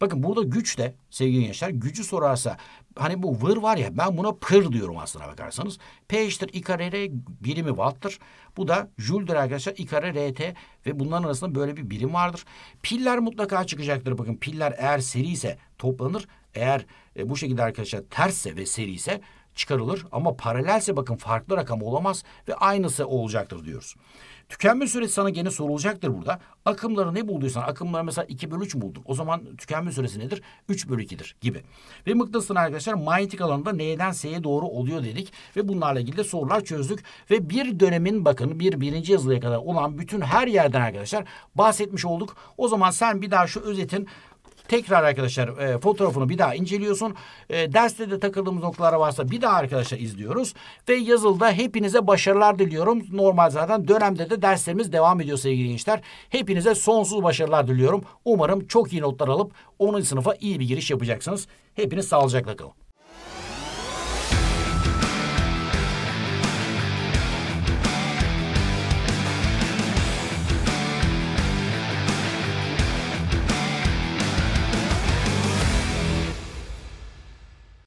Bakın burada güç de sevgili gençler gücü sorarsa hani bu vır var ya ben buna pır diyorum aslına bakarsanız. P eşittir i kare r birimi watt'tır. Bu da jüldür arkadaşlar i kare rt ve bunların arasında böyle bir birim vardır. Piller mutlaka çıkacaktır. Bakın piller eğer seri ise toplanır. Eğer e, bu şekilde arkadaşlar tersse ve seri ise çıkarılır ama paralelse bakın farklı rakam olamaz ve aynısı olacaktır diyoruz. Tükenme süresi sana gene sorulacaktır burada. Akımları ne bulduysan akımları mesela 2 bölü 3 buldun. O zaman tükenme süresi nedir? 3 bölü 2'dir gibi. Ve mıknatısın arkadaşlar manyetik alanda N'den S'ye doğru oluyor dedik. Ve bunlarla ilgili de sorular çözdük. Ve bir dönemin bakın bir birinci yazılıya kadar olan bütün her yerden arkadaşlar bahsetmiş olduk. O zaman sen bir daha şu özetin Tekrar arkadaşlar e, fotoğrafını bir daha inceliyorsun. E, derste de takıldığımız noktalar varsa bir daha arkadaşlar izliyoruz. Ve yazılda hepinize başarılar diliyorum. Normal zaten dönemde de derslerimiz devam ediyor sevgili gençler. Hepinize sonsuz başarılar diliyorum. Umarım çok iyi notlar alıp 10. sınıfa iyi bir giriş yapacaksınız. Hepiniz sağlıcakla kalın.